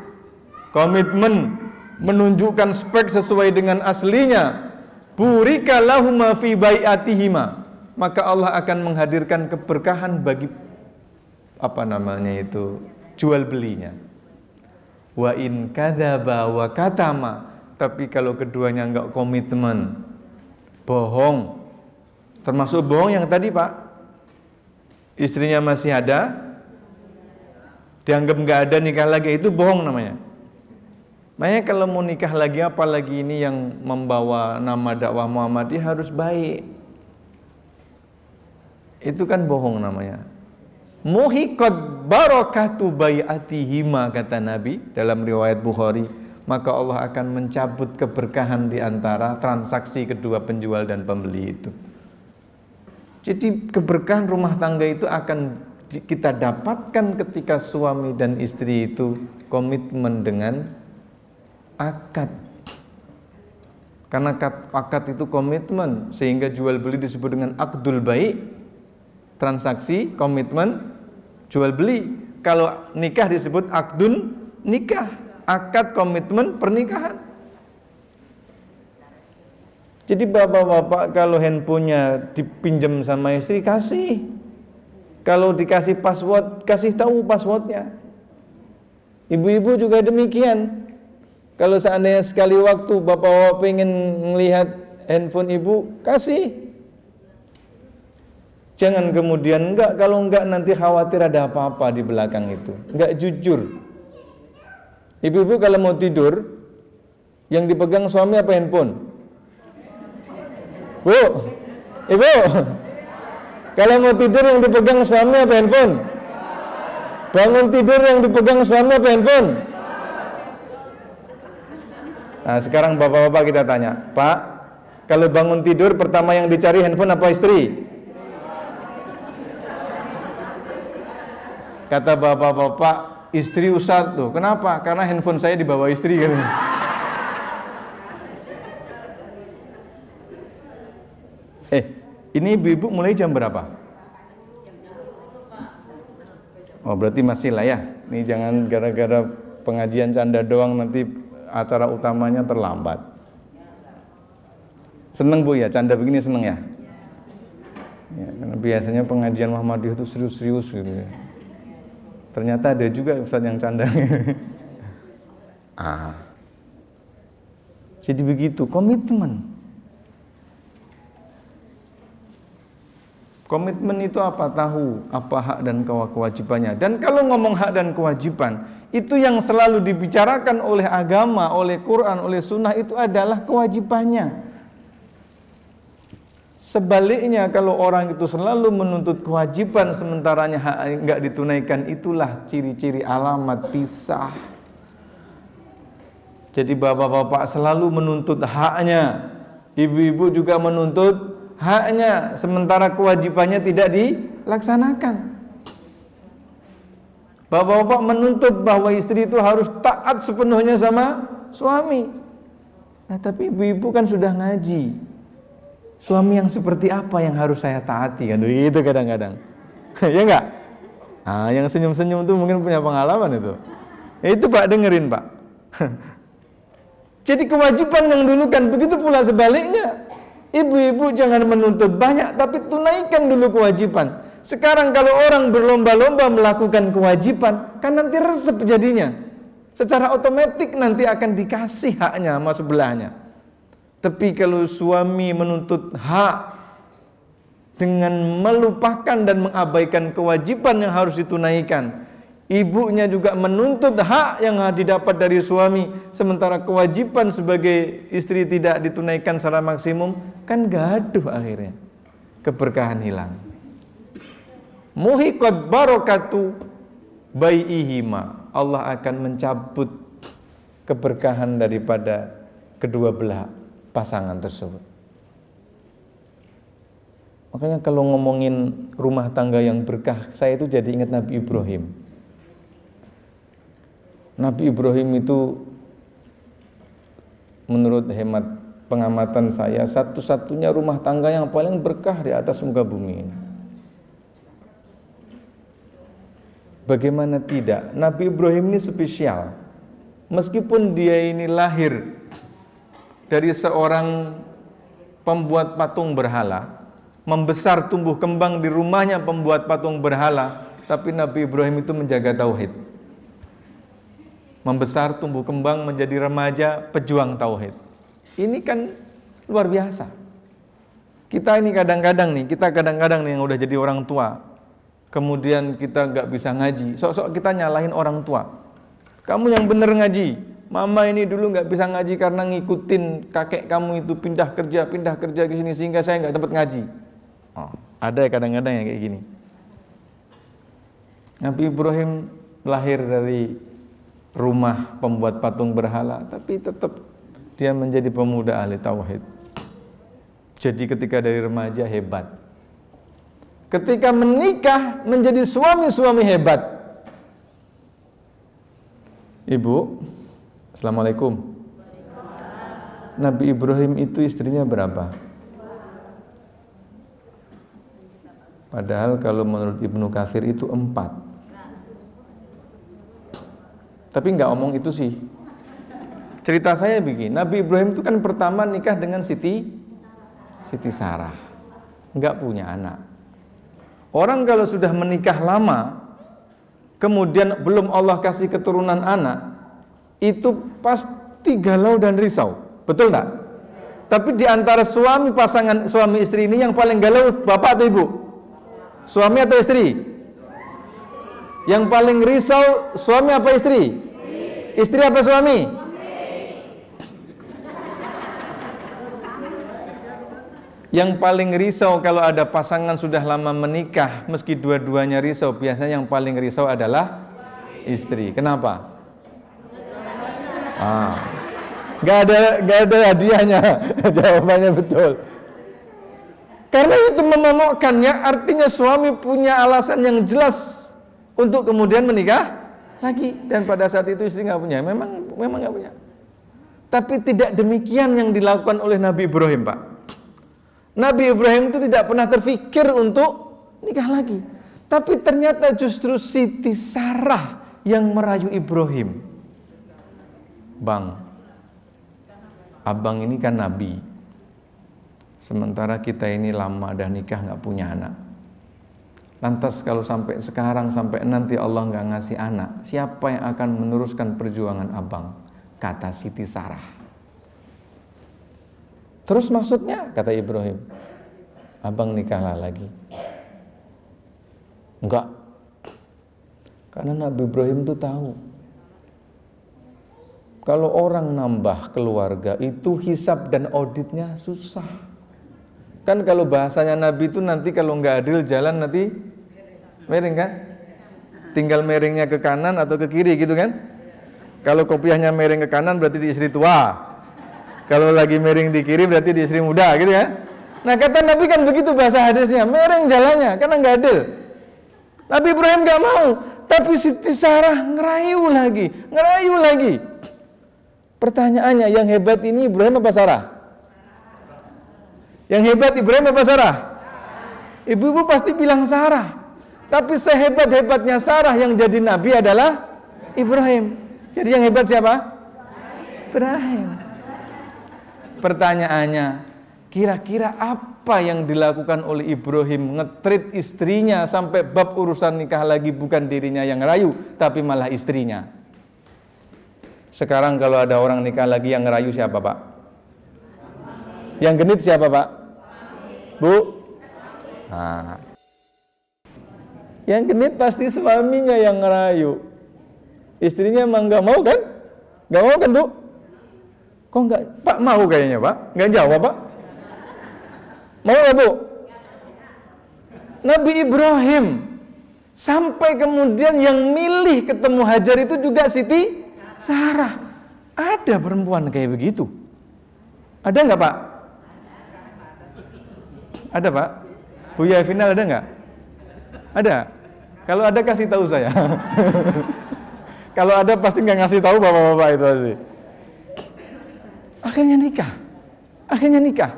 komitmen menunjukkan spek sesuai dengan aslinya burika lahuma fi bai'atihima maka Allah akan menghadirkan keberkahan bagi apa namanya itu jual belinya wa in kadzaba wa katama tapi kalau keduanya enggak komitmen bohong termasuk bohong yang tadi Pak istrinya masih ada dianggap enggak ada nikah lagi itu bohong namanya Makanya kalau mau nikah lagi apalagi ini yang membawa nama dakwah Muhammadiyah harus baik. Itu kan bohong namanya. Muhikot barokatu bayatihima kata Nabi dalam riwayat Bukhari. Maka Allah akan mencabut keberkahan di antara transaksi kedua penjual dan pembeli itu. Jadi keberkahan rumah tangga itu akan kita dapatkan ketika suami dan istri itu komitmen dengan akad. Karena akad itu komitmen, sehingga jual beli disebut dengan akdul baik, transaksi, komitmen, jual beli. Kalau nikah disebut akdun nikah, akad komitmen pernikahan. Jadi bapak-bapak kalau handphonenya dipinjam sama istri kasih. Kalau dikasih password kasih tahu passwordnya. Ibu-ibu juga demikian. Kalau seandainya sekali waktu bapak, bapak pengen melihat handphone ibu, kasih. Jangan kemudian enggak, kalau enggak nanti khawatir ada apa-apa di belakang itu. Enggak jujur. Ibu-ibu kalau mau tidur, yang dipegang suami apa handphone? Bu, ibu, kalau mau tidur yang dipegang suami apa handphone? Bangun tidur yang dipegang suami apa handphone? Nah, sekarang bapak-bapak kita tanya, Pak, kalau bangun tidur pertama yang dicari handphone apa istri? Kata bapak-bapak, istri usah tuh. Kenapa? Karena handphone saya dibawa istri gitu eh, ini ibu-ibu mulai jam berapa? Oh, berarti masih lah ya. Ini jangan gara-gara pengajian canda doang nanti acara utamanya terlambat. Seneng Bu ya, canda begini seneng ya? ya karena biasanya pengajian Muhammadiyah itu serius-serius gitu ya. Ternyata ada juga ustaz yang canda. ah. Jadi begitu, komitmen. Komitmen itu apa? Tahu apa hak dan kewajibannya. Dan kalau ngomong hak dan kewajiban, itu yang selalu dibicarakan oleh agama, oleh Quran, oleh sunnah itu adalah kewajibannya. Sebaliknya kalau orang itu selalu menuntut kewajiban sementaranya hak nggak ditunaikan itulah ciri-ciri alamat pisah. Jadi bapak-bapak selalu menuntut haknya, ibu-ibu juga menuntut haknya sementara kewajibannya tidak dilaksanakan. Bapak-bapak menuntut bahwa istri itu harus taat sepenuhnya sama suami. Nah, tapi ibu-ibu kan sudah ngaji. Suami yang seperti apa yang harus saya taati kan? Itu kadang-kadang. ya enggak? Nah, yang senyum-senyum itu mungkin punya pengalaman itu. Ya, itu Pak dengerin, Pak. Jadi kewajiban yang dulu kan begitu pula sebaliknya. Ibu-ibu jangan menuntut banyak tapi tunaikan dulu kewajiban. Sekarang kalau orang berlomba-lomba melakukan kewajiban, kan nanti resep jadinya. Secara otomatis nanti akan dikasih haknya sama sebelahnya. Tapi kalau suami menuntut hak dengan melupakan dan mengabaikan kewajiban yang harus ditunaikan, ibunya juga menuntut hak yang didapat dari suami sementara kewajiban sebagai istri tidak ditunaikan secara maksimum kan gaduh akhirnya keberkahan hilang muhiqat barokatu bayihima Allah akan mencabut keberkahan daripada kedua belah pasangan tersebut makanya kalau ngomongin rumah tangga yang berkah saya itu jadi ingat Nabi Ibrahim Nabi Ibrahim itu menurut hemat pengamatan saya satu-satunya rumah tangga yang paling berkah di atas muka bumi ini. Bagaimana tidak? Nabi Ibrahim ini spesial. Meskipun dia ini lahir dari seorang pembuat patung berhala, membesar tumbuh kembang di rumahnya pembuat patung berhala, tapi Nabi Ibrahim itu menjaga tauhid membesar, tumbuh kembang, menjadi remaja, pejuang tauhid. Ini kan luar biasa. Kita ini kadang-kadang nih, kita kadang-kadang nih yang udah jadi orang tua, kemudian kita nggak bisa ngaji, sok-sok kita nyalahin orang tua. Kamu yang bener ngaji, mama ini dulu nggak bisa ngaji karena ngikutin kakek kamu itu pindah kerja, pindah kerja ke sini sehingga saya nggak dapat ngaji. Oh, ada kadang-kadang yang kayak gini. Nabi Ibrahim lahir dari rumah pembuat patung berhala, tapi tetap dia menjadi pemuda ahli tauhid. Jadi ketika dari remaja hebat. Ketika menikah menjadi suami-suami hebat. Ibu, Assalamualaikum. Nabi Ibrahim itu istrinya berapa? Padahal kalau menurut Ibnu Kafir itu empat. Tapi nggak omong itu sih. Cerita saya begini, Nabi Ibrahim itu kan pertama nikah dengan Siti Siti Sarah. Nggak punya anak. Orang kalau sudah menikah lama, kemudian belum Allah kasih keturunan anak, itu pasti galau dan risau. Betul nggak? Tapi di antara suami pasangan suami istri ini yang paling galau bapak atau ibu? Suami atau istri? Yang paling risau suami apa istri? Istri, apa suami? Yang paling risau kalau ada pasangan sudah lama menikah, meski dua-duanya risau, biasanya yang paling risau adalah istri. Kenapa? Ah. Gak ada, gak ada hadiahnya. Jawabannya betul. Karena itu memamokkannya, artinya suami punya alasan yang jelas untuk kemudian menikah lagi dan pada saat itu istri nggak punya memang memang nggak punya tapi tidak demikian yang dilakukan oleh Nabi Ibrahim pak Nabi Ibrahim itu tidak pernah terfikir untuk nikah lagi tapi ternyata justru Siti Sarah yang merayu Ibrahim Bang Abang ini kan Nabi Sementara kita ini lama dah nikah nggak punya anak Lantas kalau sampai sekarang sampai nanti Allah nggak ngasih anak, siapa yang akan meneruskan perjuangan abang? Kata Siti Sarah. Terus maksudnya kata Ibrahim, abang nikahlah lagi. Enggak, karena Nabi Ibrahim tuh tahu kalau orang nambah keluarga itu hisap dan auditnya susah. Kan kalau bahasanya Nabi itu nanti kalau nggak adil jalan nanti Miring kan? Tinggal miringnya ke kanan atau ke kiri gitu kan? Kalau kopiahnya miring ke kanan berarti di istri tua. Kalau lagi miring di kiri berarti di istri muda gitu ya. Nah kata Nabi kan begitu bahasa hadisnya, miring jalannya karena nggak adil. Nabi Ibrahim nggak mau, tapi Siti Sarah ngerayu lagi, ngerayu lagi. Pertanyaannya, yang hebat ini Ibrahim apa Sarah? Yang hebat Ibrahim apa Sarah? Ibu-ibu pasti bilang Sarah. Tapi sehebat-hebatnya Sarah yang jadi nabi adalah Ibrahim. Jadi yang hebat siapa? Ibrahim. Pertanyaannya, kira-kira apa yang dilakukan oleh Ibrahim ngetrit istrinya sampai bab urusan nikah lagi bukan dirinya yang rayu, tapi malah istrinya. Sekarang kalau ada orang nikah lagi yang rayu siapa, Pak? Yang genit siapa, Pak? Bu? Nah, yang genit pasti suaminya yang ngerayu. Istrinya emang nggak mau kan? Gak mau kan bu? Kok nggak? Pak mau kayaknya pak? Gak jawab pak? Mau nggak bu? Nabi Ibrahim sampai kemudian yang milih ketemu Hajar itu juga Siti Sarah. Ada perempuan kayak begitu? Ada nggak pak? Ada pak? Bu Yavina ada nggak? Ada? Kalau ada kasih tahu saya. Kalau ada pasti nggak ngasih tahu bapak-bapak itu pasti. Akhirnya nikah. Akhirnya nikah.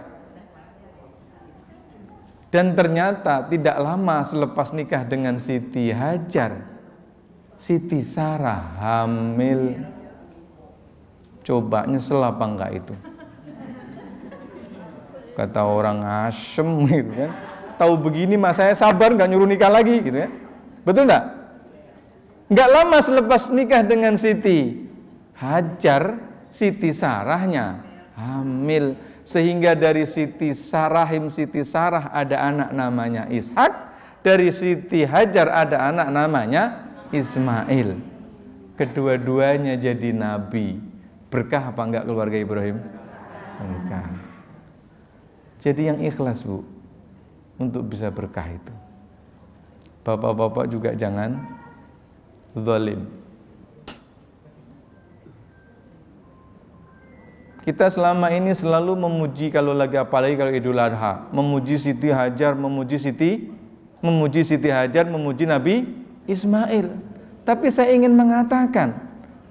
Dan ternyata tidak lama selepas nikah dengan Siti Hajar, Siti Sarah hamil. Coba nyesel apa enggak itu? Kata orang asem gitu kan tahu begini mas saya sabar nggak nyuruh nikah lagi gitu ya betul nggak nggak lama selepas nikah dengan Siti Hajar Siti Sarahnya hamil sehingga dari Siti Sarahim Siti Sarah ada anak namanya Ishak dari Siti Hajar ada anak namanya Ismail kedua-duanya jadi nabi berkah apa enggak keluarga Ibrahim berkah jadi yang ikhlas bu untuk bisa berkah itu. Bapak-bapak juga jangan zalim. Kita selama ini selalu memuji kalau lagi apa lagi kalau Idul Adha, memuji Siti Hajar, memuji Siti, memuji Siti Hajar, memuji Nabi Ismail. Tapi saya ingin mengatakan,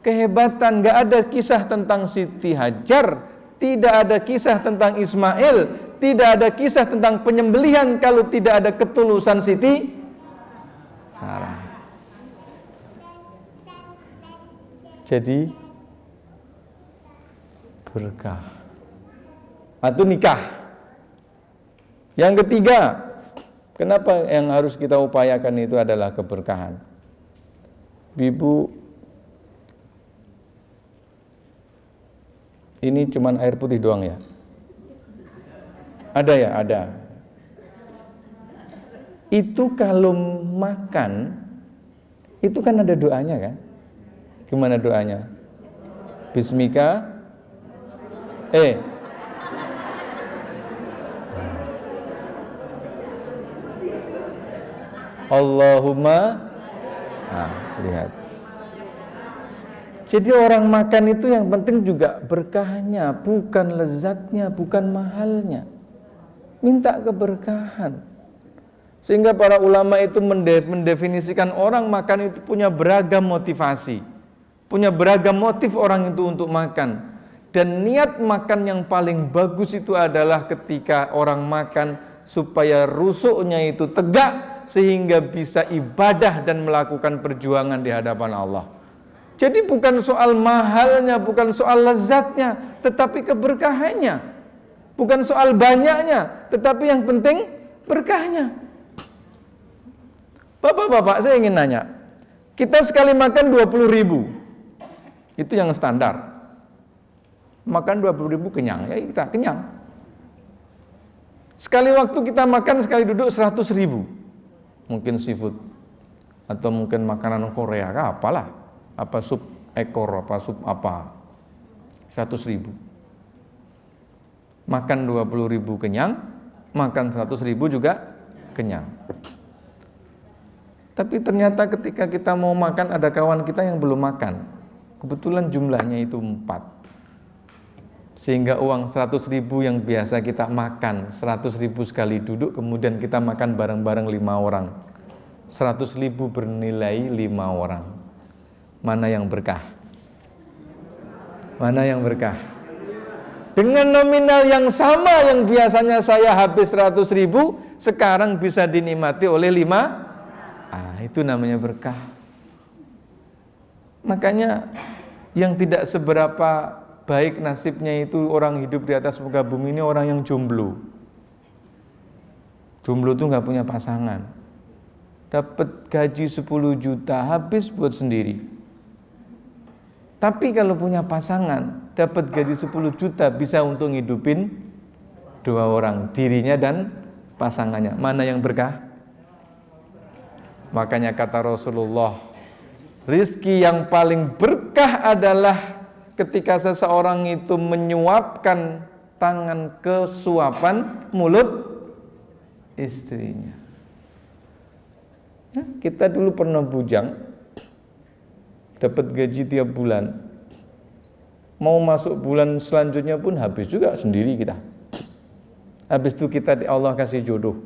kehebatan, gak ada kisah tentang Siti Hajar tidak ada kisah tentang Ismail, tidak ada kisah tentang penyembelihan kalau tidak ada ketulusan Siti Sarah. Jadi berkah. Atau nikah. Yang ketiga, kenapa yang harus kita upayakan itu adalah keberkahan. Ibu Ini cuma air putih doang ya? Ada ya? Ada. Itu kalau makan, itu kan ada doanya kan? Gimana doanya? Bismika. Eh. Allahumma. Nah, lihat. Jadi orang makan itu yang penting juga berkahnya, bukan lezatnya, bukan mahalnya. Minta keberkahan. Sehingga para ulama itu mendefinisikan orang makan itu punya beragam motivasi. Punya beragam motif orang itu untuk makan. Dan niat makan yang paling bagus itu adalah ketika orang makan supaya rusuknya itu tegak sehingga bisa ibadah dan melakukan perjuangan di hadapan Allah. Jadi bukan soal mahalnya, bukan soal lezatnya, tetapi keberkahannya. Bukan soal banyaknya, tetapi yang penting berkahnya. Bapak-bapak, saya ingin nanya. Kita sekali makan 20 ribu. Itu yang standar. Makan 20 ribu kenyang, ya kita kenyang. Sekali waktu kita makan, sekali duduk 100 ribu. Mungkin seafood. Atau mungkin makanan Korea, apalah apa sub ekor apa sub apa 100 ribu makan 20 ribu kenyang makan 100 ribu juga kenyang tapi ternyata ketika kita mau makan ada kawan kita yang belum makan kebetulan jumlahnya itu 4 sehingga uang 100 ribu yang biasa kita makan 100 ribu sekali duduk kemudian kita makan bareng-bareng lima orang 100 ribu bernilai lima orang mana yang berkah? Mana yang berkah? Dengan nominal yang sama yang biasanya saya habis 100 ribu, sekarang bisa dinikmati oleh lima. Ah, itu namanya berkah. Makanya yang tidak seberapa baik nasibnya itu orang hidup di atas muka bumi ini orang yang jomblo. Jomblo tuh nggak punya pasangan. Dapat gaji 10 juta habis buat sendiri. Tapi kalau punya pasangan, dapat gaji 10 juta bisa untuk hidupin dua orang, dirinya dan pasangannya. Mana yang berkah? Makanya kata Rasulullah, rizki yang paling berkah adalah ketika seseorang itu menyuapkan tangan ke suapan mulut istrinya. Ya, kita dulu pernah bujang, dapat gaji tiap bulan mau masuk bulan selanjutnya pun habis juga sendiri kita habis itu kita di Allah kasih jodoh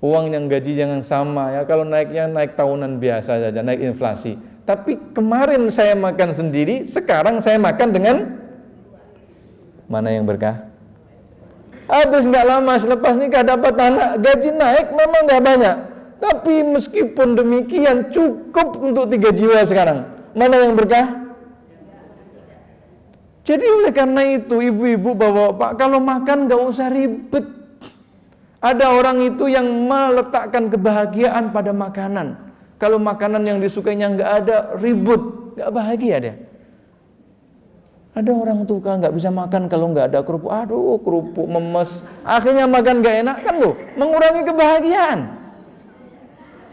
uang yang gaji jangan sama ya kalau naiknya naik tahunan biasa saja naik inflasi tapi kemarin saya makan sendiri sekarang saya makan dengan mana yang berkah habis nggak lama selepas nikah dapat anak gaji naik memang nggak banyak tapi meskipun demikian cukup untuk tiga jiwa sekarang. Mana yang berkah? Jadi oleh karena itu ibu-ibu bapak-bapak kalau makan gak usah ribet. Ada orang itu yang meletakkan kebahagiaan pada makanan. Kalau makanan yang disukainya nggak ada ribut, nggak bahagia dia. Ada orang tuh kan nggak bisa makan kalau nggak ada kerupuk. Aduh kerupuk memes. Akhirnya makan nggak enak kan loh, mengurangi kebahagiaan.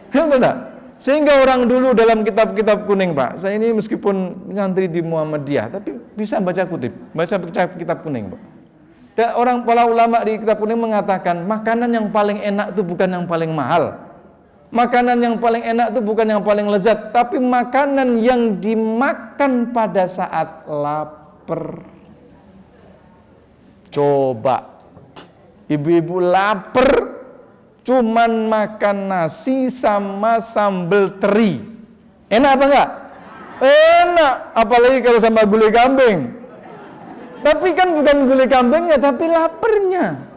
Ya enggak? Sehingga orang dulu dalam kitab-kitab kuning, Pak. Saya ini meskipun ngantri di Muhammadiyah, tapi bisa baca kutip, baca kitab kuning, Pak. Dan orang para ulama di kitab kuning mengatakan, makanan yang paling enak itu bukan yang paling mahal. Makanan yang paling enak itu bukan yang paling lezat, tapi makanan yang dimakan pada saat lapar. Coba ibu-ibu lapar cuman makan nasi sama sambal teri. Enak apa enggak? Enak, apalagi kalau sama gulai kambing. Tapi kan bukan gulai kambingnya, tapi lapernya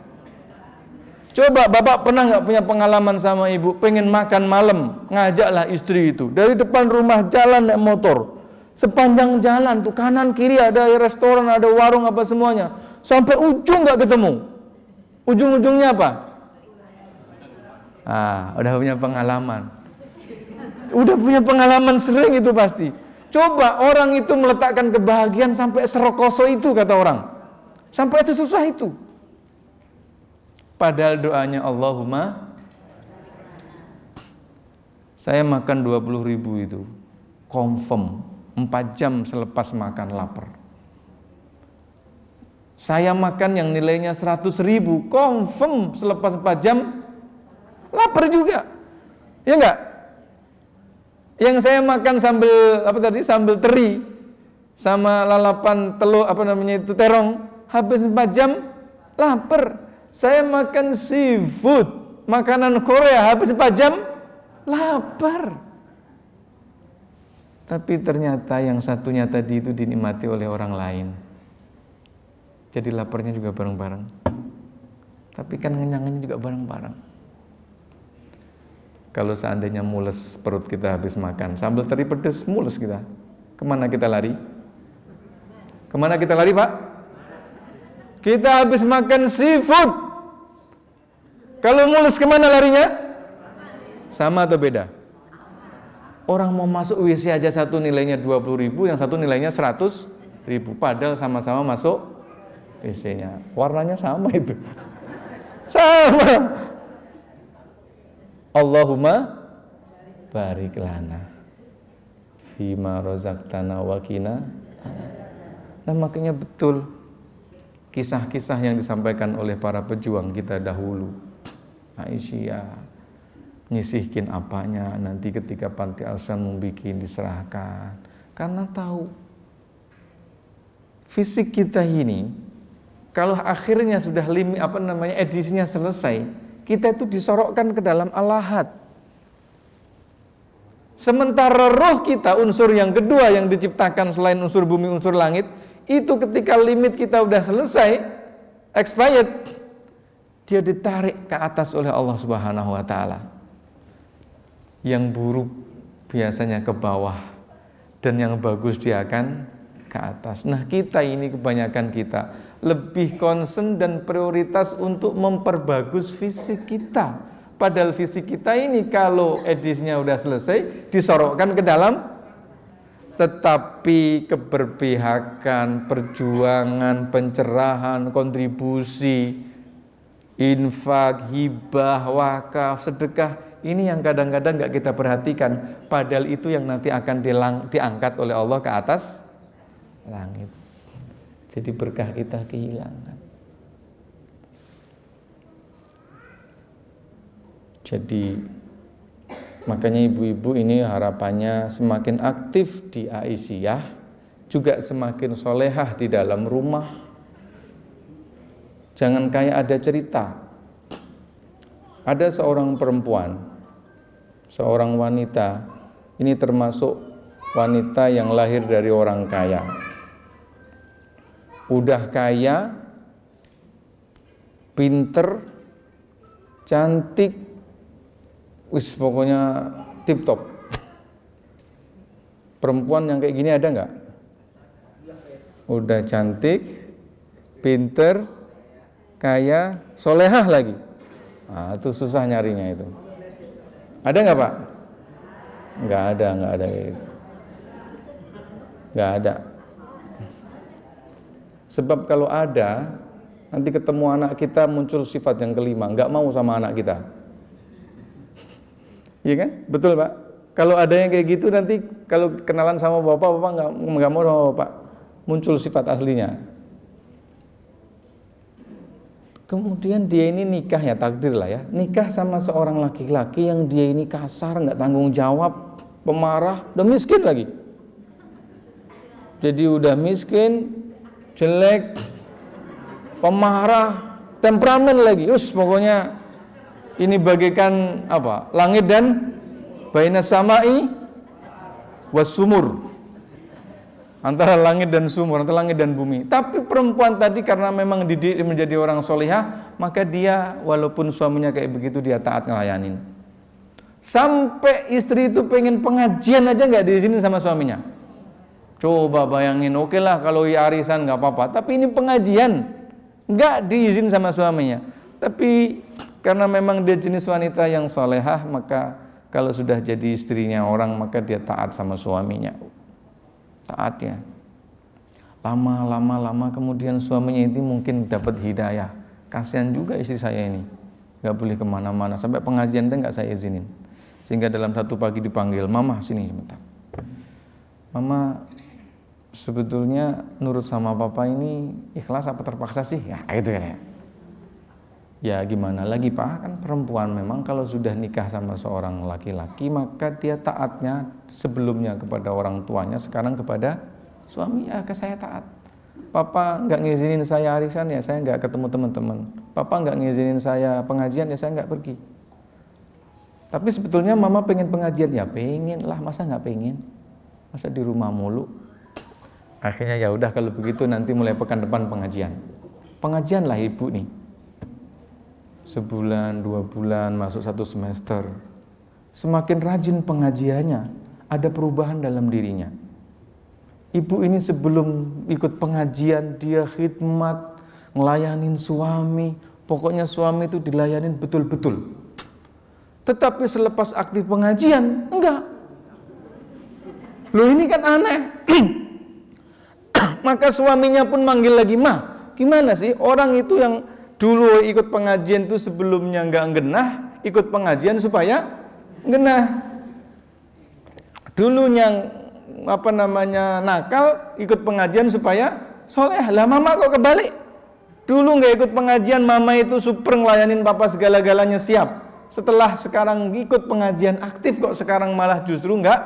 Coba bapak pernah nggak punya pengalaman sama ibu, pengen makan malam, ngajaklah istri itu. Dari depan rumah jalan naik motor, sepanjang jalan tuh kanan kiri ada restoran, ada warung apa semuanya, sampai ujung nggak ketemu. Ujung-ujungnya apa? Ah, udah punya pengalaman. Udah punya pengalaman sering itu pasti. Coba orang itu meletakkan kebahagiaan sampai serokoso itu kata orang. Sampai sesusah itu. Padahal doanya Allahumma saya makan 20 ribu itu confirm 4 jam selepas makan lapar saya makan yang nilainya 100 ribu confirm selepas 4 jam lapar juga. Ya enggak? Yang saya makan sambil apa tadi? Sambil teri sama lalapan telur apa namanya itu terong habis 4 jam lapar. Saya makan seafood, makanan Korea habis 4 jam lapar. Tapi ternyata yang satunya tadi itu dinikmati oleh orang lain. Jadi laparnya juga bareng-bareng. Tapi kan ngenyangannya juga bareng-bareng kalau seandainya mules perut kita habis makan sambal teri pedes mules kita kemana kita lari kemana kita lari pak kita habis makan seafood kalau mules kemana larinya sama atau beda orang mau masuk WC aja satu nilainya 20 ribu yang satu nilainya 100 ribu padahal sama-sama masuk WC nya warnanya sama itu sama Allahumma barik lana fima rozaktana wakina nah makanya betul kisah-kisah yang disampaikan oleh para pejuang kita dahulu Aisyah nyisihkin apanya nanti ketika panti asuhan membuat diserahkan karena tahu fisik kita ini kalau akhirnya sudah limit apa namanya edisinya selesai kita itu disorokkan ke dalam alahat. Sementara roh kita, unsur yang kedua yang diciptakan selain unsur bumi, unsur langit, itu ketika limit kita udah selesai, expired, dia ditarik ke atas oleh Allah Subhanahu wa taala. Yang buruk biasanya ke bawah dan yang bagus dia akan ke atas. Nah, kita ini kebanyakan kita lebih concern dan prioritas untuk memperbagus fisik kita. Padahal fisik kita ini kalau edisnya udah selesai disorokkan ke dalam tetapi keberpihakan, perjuangan, pencerahan, kontribusi, infak, hibah, wakaf, sedekah ini yang kadang-kadang nggak kita perhatikan padahal itu yang nanti akan diangkat oleh Allah ke atas langit. Jadi berkah kita kehilangan. Jadi makanya ibu-ibu ini harapannya semakin aktif di Aisyah, juga semakin solehah di dalam rumah. Jangan kayak ada cerita. Ada seorang perempuan, seorang wanita, ini termasuk wanita yang lahir dari orang kaya udah kaya, pinter, cantik, wis pokoknya tip top. Perempuan yang kayak gini ada nggak? Udah cantik, pinter, kaya, solehah lagi. Nah, itu susah nyarinya itu. Ada nggak pak? Nggak ada, nggak ada gitu. Nggak ada. Sebab kalau ada, nanti ketemu anak kita muncul sifat yang kelima, nggak mau sama anak kita. Iya kan? Betul pak? Kalau ada yang kayak gitu nanti kalau kenalan sama bapak, bapak nggak nggak mau sama bapak, muncul sifat aslinya. Kemudian dia ini nikah ya takdir lah ya, nikah sama seorang laki-laki yang dia ini kasar, nggak tanggung jawab, pemarah, udah miskin lagi. Jadi udah miskin, jelek, pemarah, temperamen lagi. Us, pokoknya ini bagaikan apa? Langit dan baina samai sumur Antara langit dan sumur, antara langit dan bumi. Tapi perempuan tadi karena memang dididik menjadi orang solihah, maka dia walaupun suaminya kayak begitu dia taat ngelayanin. Sampai istri itu pengen pengajian aja nggak diizinin sama suaminya. Coba bayangin, oke okay lah kalau arisan nggak apa-apa, tapi ini pengajian, nggak diizin sama suaminya. Tapi karena memang dia jenis wanita yang solehah, maka kalau sudah jadi istrinya orang, maka dia taat sama suaminya. Taat ya. Lama-lama lama kemudian suaminya itu mungkin dapat hidayah. Kasihan juga istri saya ini, nggak boleh kemana-mana. Sampai pengajian itu nggak saya izinin. Sehingga dalam satu pagi dipanggil, mama sini sebentar. Mama sebetulnya nurut sama papa ini ikhlas apa terpaksa sih ya gitu ya ya gimana lagi pak kan perempuan memang kalau sudah nikah sama seorang laki-laki maka dia taatnya sebelumnya kepada orang tuanya sekarang kepada suami ya ke saya taat papa nggak ngizinin saya arisan ya saya nggak ketemu teman-teman papa nggak ngizinin saya pengajian ya saya nggak pergi tapi sebetulnya mama pengen pengajian ya pengen lah masa nggak pengen masa di rumah mulu Akhirnya ya udah kalau begitu nanti mulai pekan depan pengajian. Pengajian lah ibu nih. Sebulan, dua bulan, masuk satu semester. Semakin rajin pengajiannya, ada perubahan dalam dirinya. Ibu ini sebelum ikut pengajian, dia khidmat, ngelayanin suami. Pokoknya suami itu dilayanin betul-betul. Tetapi selepas aktif pengajian, enggak. Loh ini kan aneh Maka suaminya pun manggil lagi, mah gimana sih orang itu yang dulu ikut pengajian itu sebelumnya nggak genah, ikut pengajian supaya genah. dulu yang apa namanya nakal, ikut pengajian supaya soleh. Lah mama kok kebalik? Dulu nggak ikut pengajian, mama itu super ngelayanin papa segala-galanya siap. Setelah sekarang ikut pengajian aktif kok sekarang malah justru nggak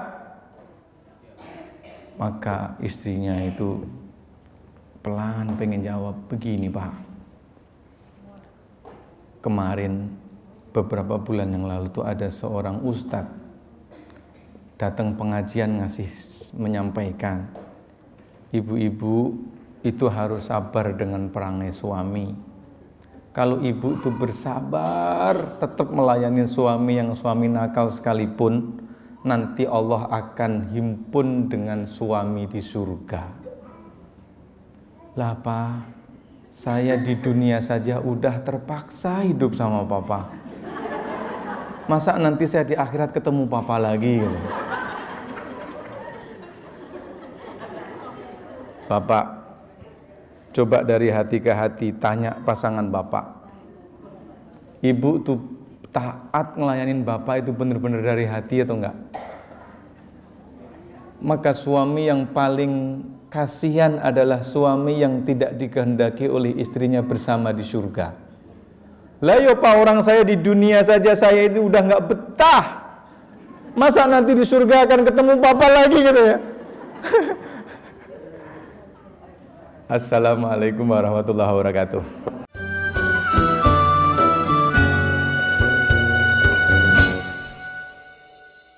maka istrinya itu pelan pengen jawab begini pak kemarin beberapa bulan yang lalu tuh ada seorang ustad datang pengajian ngasih menyampaikan ibu-ibu itu harus sabar dengan perangai suami kalau ibu itu bersabar tetap melayani suami yang suami nakal sekalipun nanti Allah akan himpun dengan suami di surga. Lah saya di dunia saja udah terpaksa hidup sama Papa. Masa nanti saya di akhirat ketemu Papa lagi? Gitu. Bapak, coba dari hati ke hati tanya pasangan Bapak. Ibu tuh taat ngelayanin Bapak itu bener-bener dari hati atau enggak? Maka suami yang paling kasihan adalah suami yang tidak dikehendaki oleh istrinya bersama di surga. Lah yo pak orang saya di dunia saja saya itu udah nggak betah. Masa nanti di surga akan ketemu papa lagi gitu ya. Assalamualaikum warahmatullahi wabarakatuh.